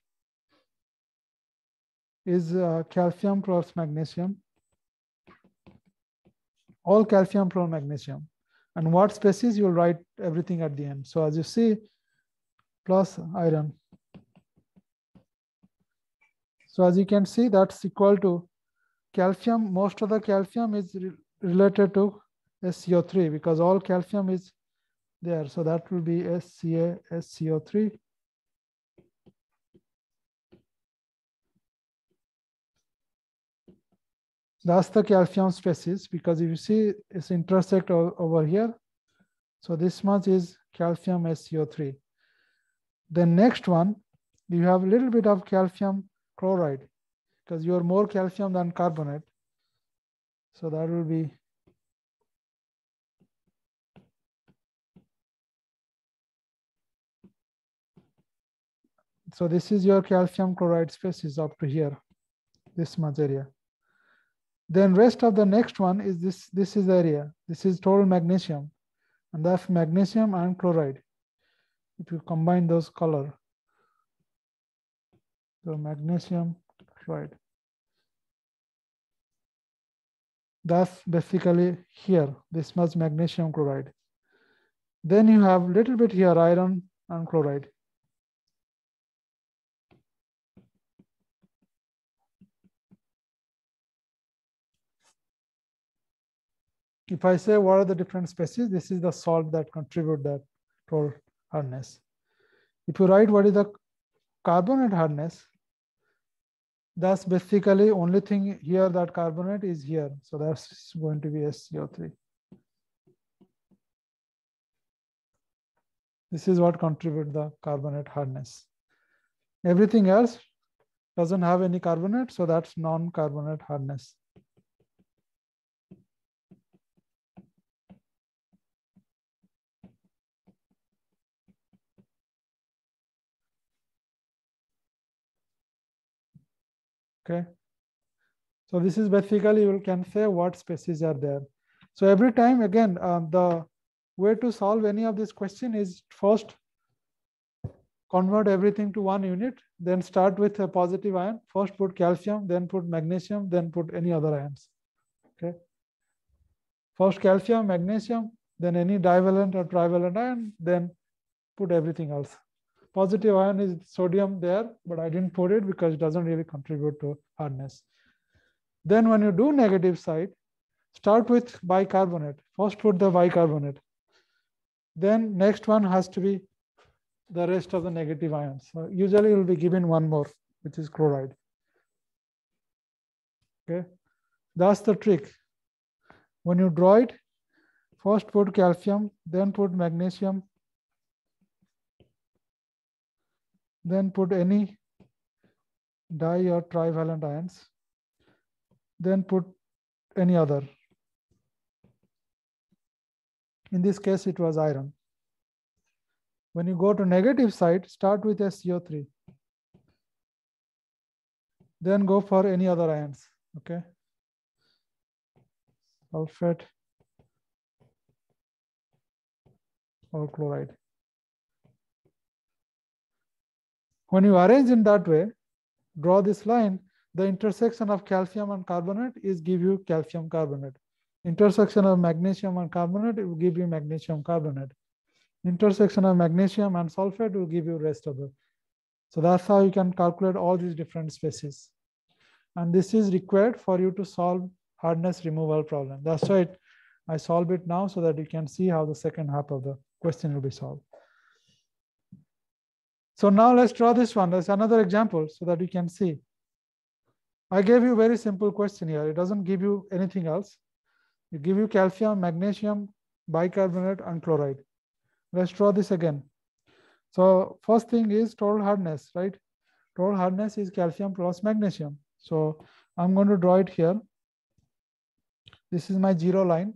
is uh, calcium plus magnesium. All calcium plus magnesium. And what species, you'll write everything at the end. So as you see, plus iron. So as you can see, that's equal to calcium. Most of the calcium is re related to SCO3 because all calcium is there. So that will be SCA, SCO3 That's the calcium species because if you see it's intersect over here. So this much is calcium SCO3. The next one, you have a little bit of calcium chloride because you are more calcium than carbonate. So that will be So this is your calcium chloride species up to here, this much area. Then rest of the next one is this, this is area. This is total magnesium and that's magnesium and chloride. If you combine those color, so magnesium chloride. That's basically here, this much magnesium chloride. Then you have little bit here, iron and chloride. if I say what are the different species, this is the salt that contribute that total hardness. If you write what is the carbonate hardness, that's basically only thing here that carbonate is here. So that's going to be SCO3. This is what contribute the carbonate hardness. Everything else doesn't have any carbonate, so that's non-carbonate hardness. okay so this is basically you can say what species are there so every time again um, the way to solve any of this question is first convert everything to one unit then start with a positive ion first put calcium then put magnesium then put any other ions okay first calcium magnesium then any divalent or trivalent ion then put everything else Positive ion is sodium there, but I didn't put it because it doesn't really contribute to hardness. Then when you do negative side, start with bicarbonate. First put the bicarbonate. Then next one has to be the rest of the negative ions. So usually you'll be given one more, which is chloride. Okay, that's the trick. When you draw it, first put calcium, then put magnesium, Then put any di or trivalent ions. Then put any other. In this case, it was iron. When you go to negative side, start with SCO3. Then go for any other ions, okay? Sulfate or chloride. When you arrange in that way, draw this line, the intersection of calcium and carbonate is give you calcium carbonate. Intersection of magnesium and carbonate will give you magnesium carbonate. Intersection of magnesium and sulfate will give you rest of the. So that's how you can calculate all these different species. And this is required for you to solve hardness removal problem. That's why it, I solve it now so that you can see how the second half of the question will be solved. So now let's draw this one That's another example so that you can see. I gave you a very simple question here. It doesn't give you anything else. It give you calcium, magnesium, bicarbonate, and chloride. Let's draw this again. So first thing is total hardness, right? Total hardness is calcium plus magnesium. So I'm going to draw it here. This is my zero line.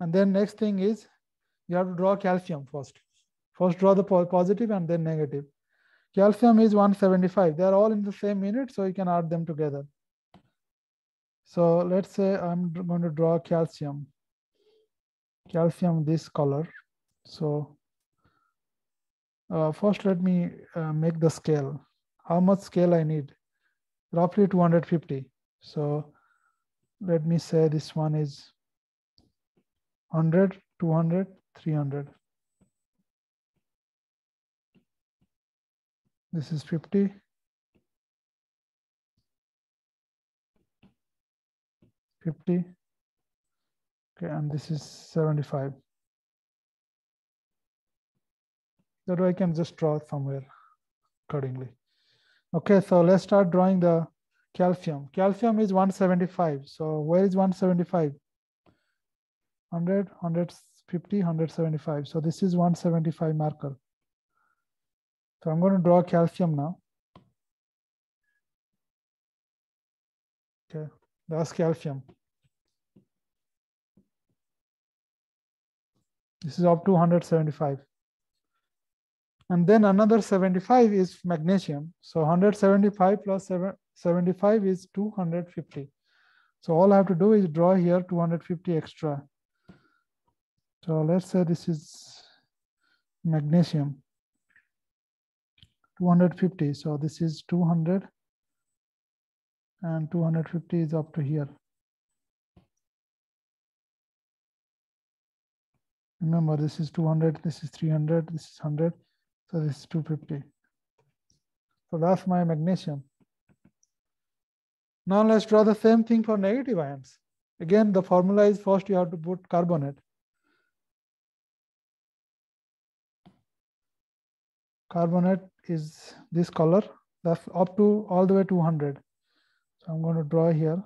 And then next thing is you have to draw calcium first. First draw the positive and then negative. Calcium is 175. They are all in the same unit, so you can add them together. So let's say I'm going to draw calcium. Calcium this color. So uh, first let me uh, make the scale. How much scale I need? Roughly 250. So let me say this one is 100, 200, 300. This is 50. Fifty. Okay, and this is seventy-five. That way I can just draw it somewhere accordingly. Okay, so let's start drawing the calcium. Calcium is 175. So where is 175? 100, 150, 175. So this is 175 marker. So I'm going to draw calcium now. Okay, that's calcium. This is up to 175. And then another 75 is magnesium. So 175 plus 75 is 250. So all I have to do is draw here 250 extra. So let's say this is magnesium. 250 so this is 200 and 250 is up to here remember this is 200 this is 300 this is 100 so this is 250 so that's my magnesium now let's draw the same thing for negative ions again the formula is first you have to put carbonate carbonate is this color That's up to all the way to hundred. So I'm going to draw here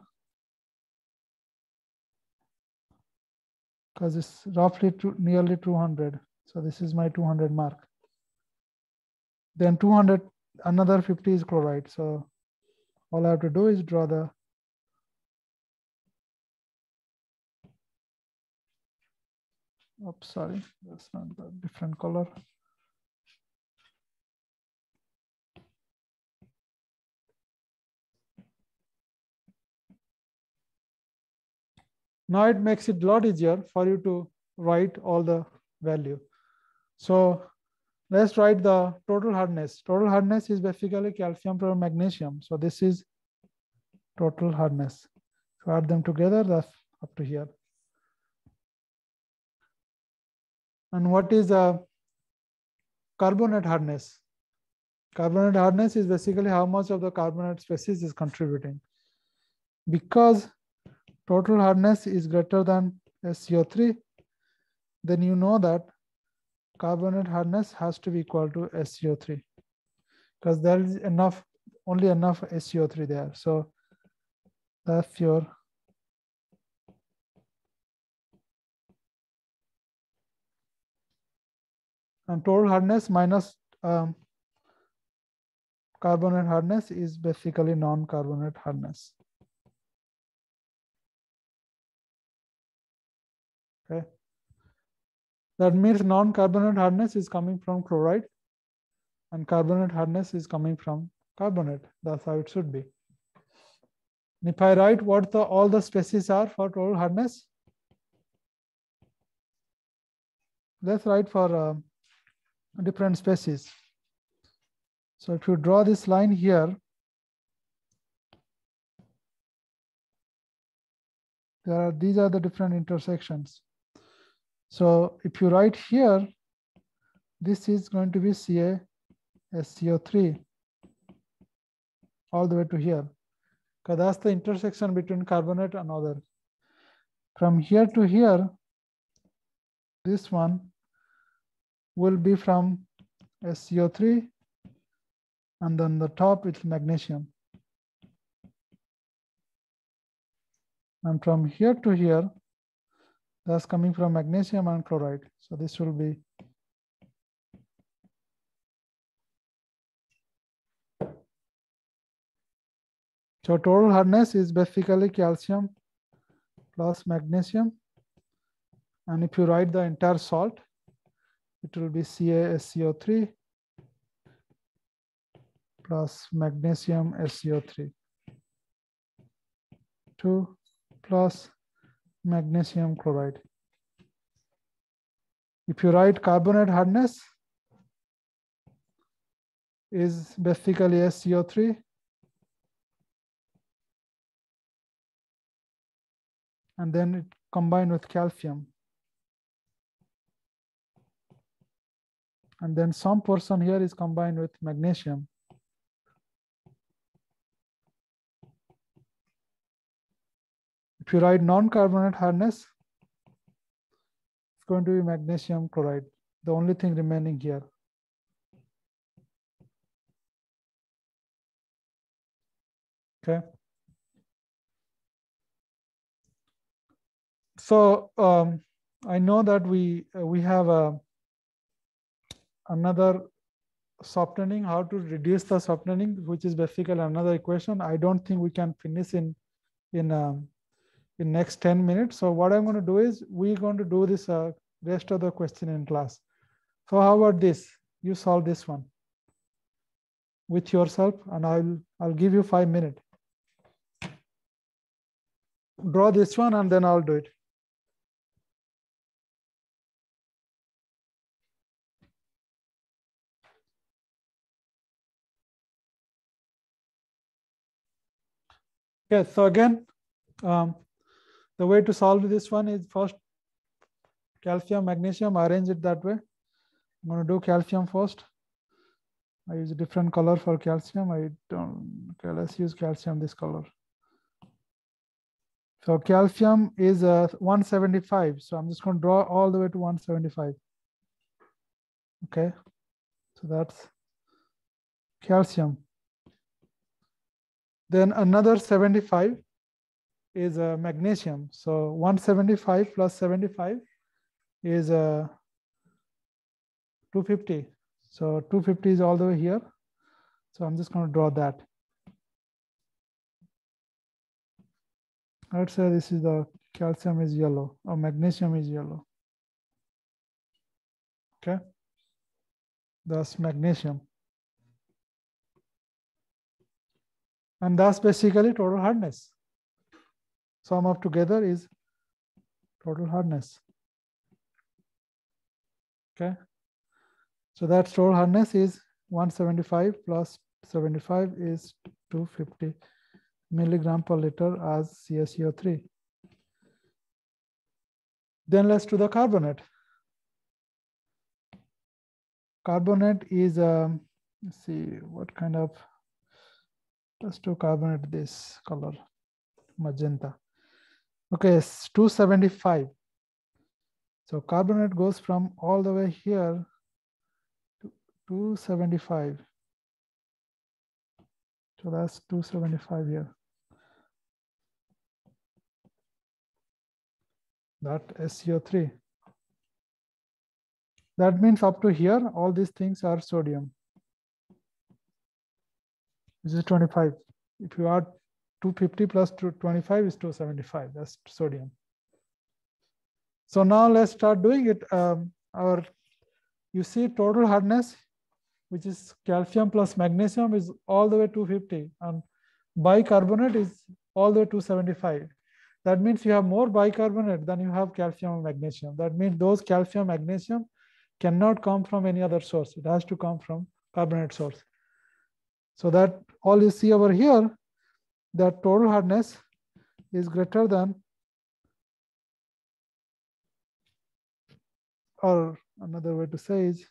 because it's roughly to, nearly 200. So this is my 200 mark. Then 200, another 50 is chloride. So all I have to do is draw the Oops, sorry, that's not the different color. Now it makes it a lot easier for you to write all the value. So let's write the total hardness. Total hardness is basically calcium plus magnesium. So this is total hardness. So add them together, that's up to here. And what is the carbonate hardness? Carbonate hardness is basically how much of the carbonate species is contributing. Because total hardness is greater than SCO3, then you know that carbonate hardness has to be equal to SCO3 because there is enough, only enough SCO3 there. So that's your and total hardness minus um, carbonate hardness is basically non-carbonate hardness. That means non-carbonate hardness is coming from chloride and carbonate hardness is coming from carbonate. That's how it should be. And if I write what the, all the species are for total hardness, let's write for uh, different species. So if you draw this line here, there are, these are the different intersections. So if you write here, this is going to be Ca SCO3 all the way to here. Because that's the intersection between carbonate and other. From here to here, this one will be from SCO3 and then the top it's magnesium. And from here to here, that's coming from magnesium and chloride. So this will be So total hardness is basically calcium plus magnesium. And if you write the entire salt, it will be CaSCO3 plus magnesium SCO3. 2 plus magnesium chloride. If you write carbonate hardness, is basically SCO3 and then it combined with calcium. And then some portion here is combined with magnesium. If you write non-carbonate hardness, it's going to be magnesium chloride, the only thing remaining here. Okay. So um, I know that we uh, we have a uh, another softening, how to reduce the softening, which is basically another equation. I don't think we can finish in in um, in next 10 minutes. So what I'm going to do is we're going to do this uh, rest of the question in class. So how about this? You solve this one with yourself and I'll, I'll give you five minutes. Draw this one and then I'll do it. Okay, so again, um, the way to solve this one is first calcium, magnesium, arrange it that way. I'm going to do calcium first. I use a different color for calcium. I don't, okay, let's use calcium this color. So calcium is uh, 175. So I'm just going to draw all the way to 175. Okay, so that's calcium. Then another 75 is a magnesium. So 175 plus 75 is a uh, 250. So 250 is all the way here. So I'm just going to draw that. Let's say this is the calcium is yellow or magnesium is yellow. Okay. That's magnesium. And that's basically total hardness sum up together is total hardness. Okay. So that total hardness is 175 plus 75 is 250 milligram per liter as CSCO3. Then let's do the carbonate. Carbonate is, um, let's see what kind of, let's do carbonate this color, magenta. Okay, it's 275. So carbonate goes from all the way here to 275. So that's 275 here. That is SO3. That means up to here, all these things are sodium. This is 25. If you add 250 plus 25 is 275. That's sodium. So now let's start doing it. Um, our you see total hardness, which is calcium plus magnesium is all the way 250 and bicarbonate is all the way 275. That means you have more bicarbonate than you have calcium and magnesium. That means those calcium magnesium cannot come from any other source. It has to come from carbonate source. So that all you see over here the total hardness is greater than or another way to say is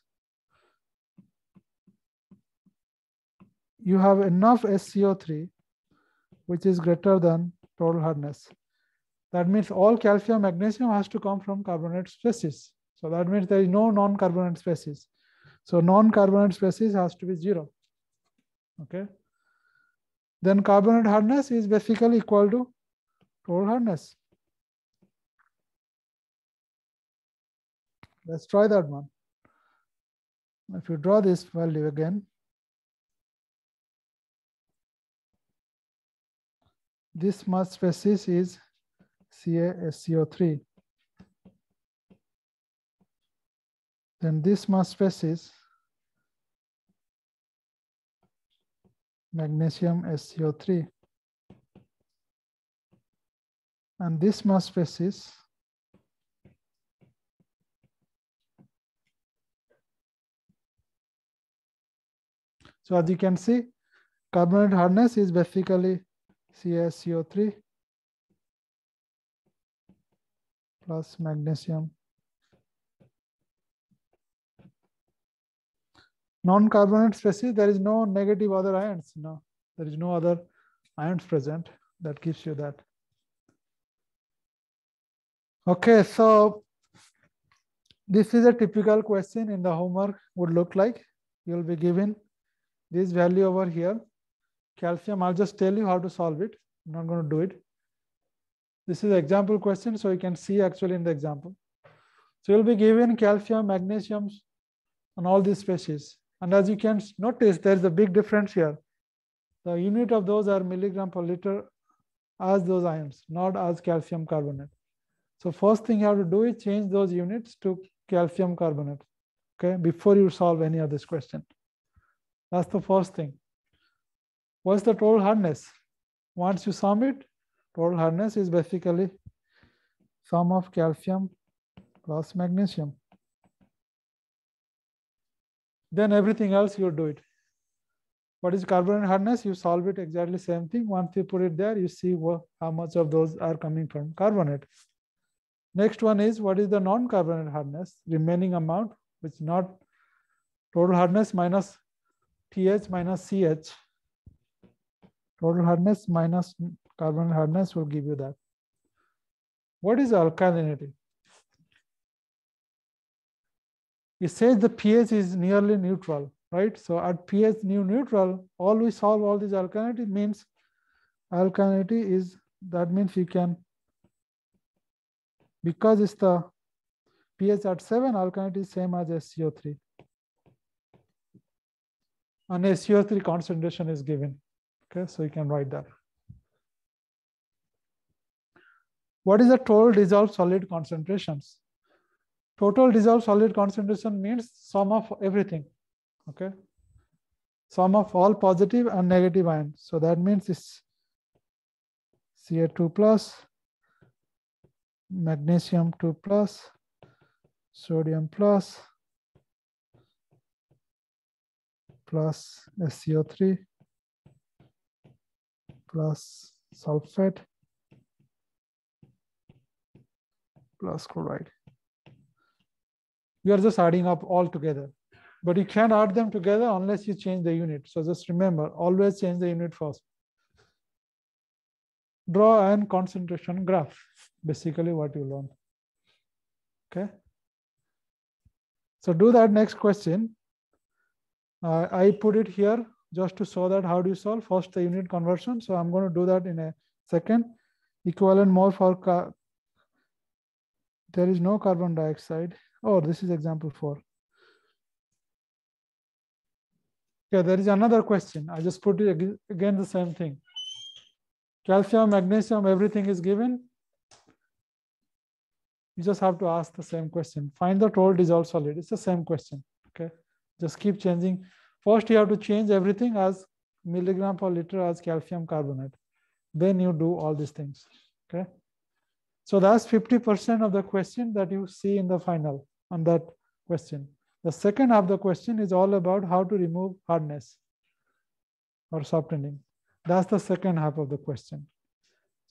you have enough SCO3 which is greater than total hardness. That means all calcium magnesium has to come from carbonate species. So that means there is no non-carbonate species. So non-carbonate species has to be zero. Okay then carbonate hardness is basically equal to total hardness. Let's try that one. If you draw this value again, this mass species is CaSCO3. Then this mass species magnesium SCO3. And this mass species So as you can see, carbonate hardness is basically CaCO3 plus magnesium non-carbonate species, there is no negative other ions. No, there is no other ions present. That gives you that. Okay, so this is a typical question in the homework would look like. You'll be given this value over here. Calcium, I'll just tell you how to solve it. I'm not going to do it. This is example question, so you can see actually in the example. So you'll be given calcium, magnesium, and all these species. And as you can notice, there's a big difference here. The unit of those are milligram per liter as those ions, not as calcium carbonate. So first thing you have to do is change those units to calcium carbonate, okay, before you solve any of this question. That's the first thing. What's the total hardness? Once you sum it, total hardness is basically sum of calcium plus magnesium. Then everything else you do it. What is carbon hardness? You solve it exactly same thing. Once you put it there, you see what, how much of those are coming from carbonate. Next one is what is the non-carbonate hardness? Remaining amount, which not total hardness minus pH minus CH. Total hardness minus carbonate hardness will give you that. What is alkalinity? it says the pH is nearly neutral, right? So at pH new neutral, all we solve all these alkalinity means alkalinity is, that means you can, because it's the pH at 7, alkalinity is same as SCO3. And SCO3 concentration is given. Okay, so you can write that. What is the total dissolved solid concentrations? Total dissolved solid concentration means sum of everything. Okay. Sum of all positive and negative ions. So that means it's Ca2 plus, magnesium 2 plus, sodium plus, plus SCO3 plus sulfate plus chloride you are just adding up all together. But you can't add them together unless you change the unit. So just remember, always change the unit first. Draw an concentration graph, basically what you learn. Okay. So do that next question. Uh, I put it here just to show that how do you solve first the unit conversion. So I'm going to do that in a second. Equivalent mole for, there is no carbon dioxide or oh, this is example four. Yeah, there is another question. I just put it again the same thing. Calcium, magnesium, everything is given. You just have to ask the same question. Find the total dissolved solid. It's the same question. Okay. Just keep changing. First, you have to change everything as milligram per liter as calcium carbonate. Then you do all these things. Okay. So that's 50% of the question that you see in the final on that question. The second half of the question is all about how to remove hardness or softening. That's the second half of the question.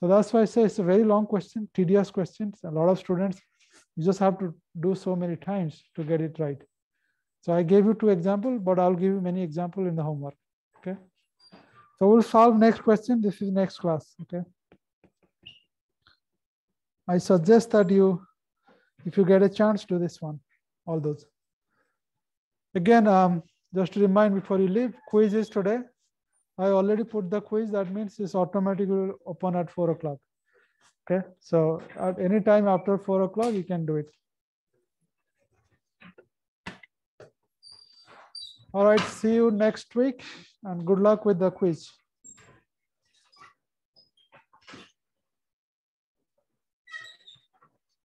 So that's why I say it's a very long question, tedious questions. A lot of students, you just have to do so many times to get it right. So I gave you two examples, but I'll give you many examples in the homework. Okay. So we'll solve next question. This is next class. Okay. I suggest that you if you get a chance, do this one, all those. Again, um, just to remind before you leave, quizzes today. I already put the quiz. That means it's automatically open at four o'clock. Okay, so at any time after four o'clock, you can do it. All right, see you next week and good luck with the quiz.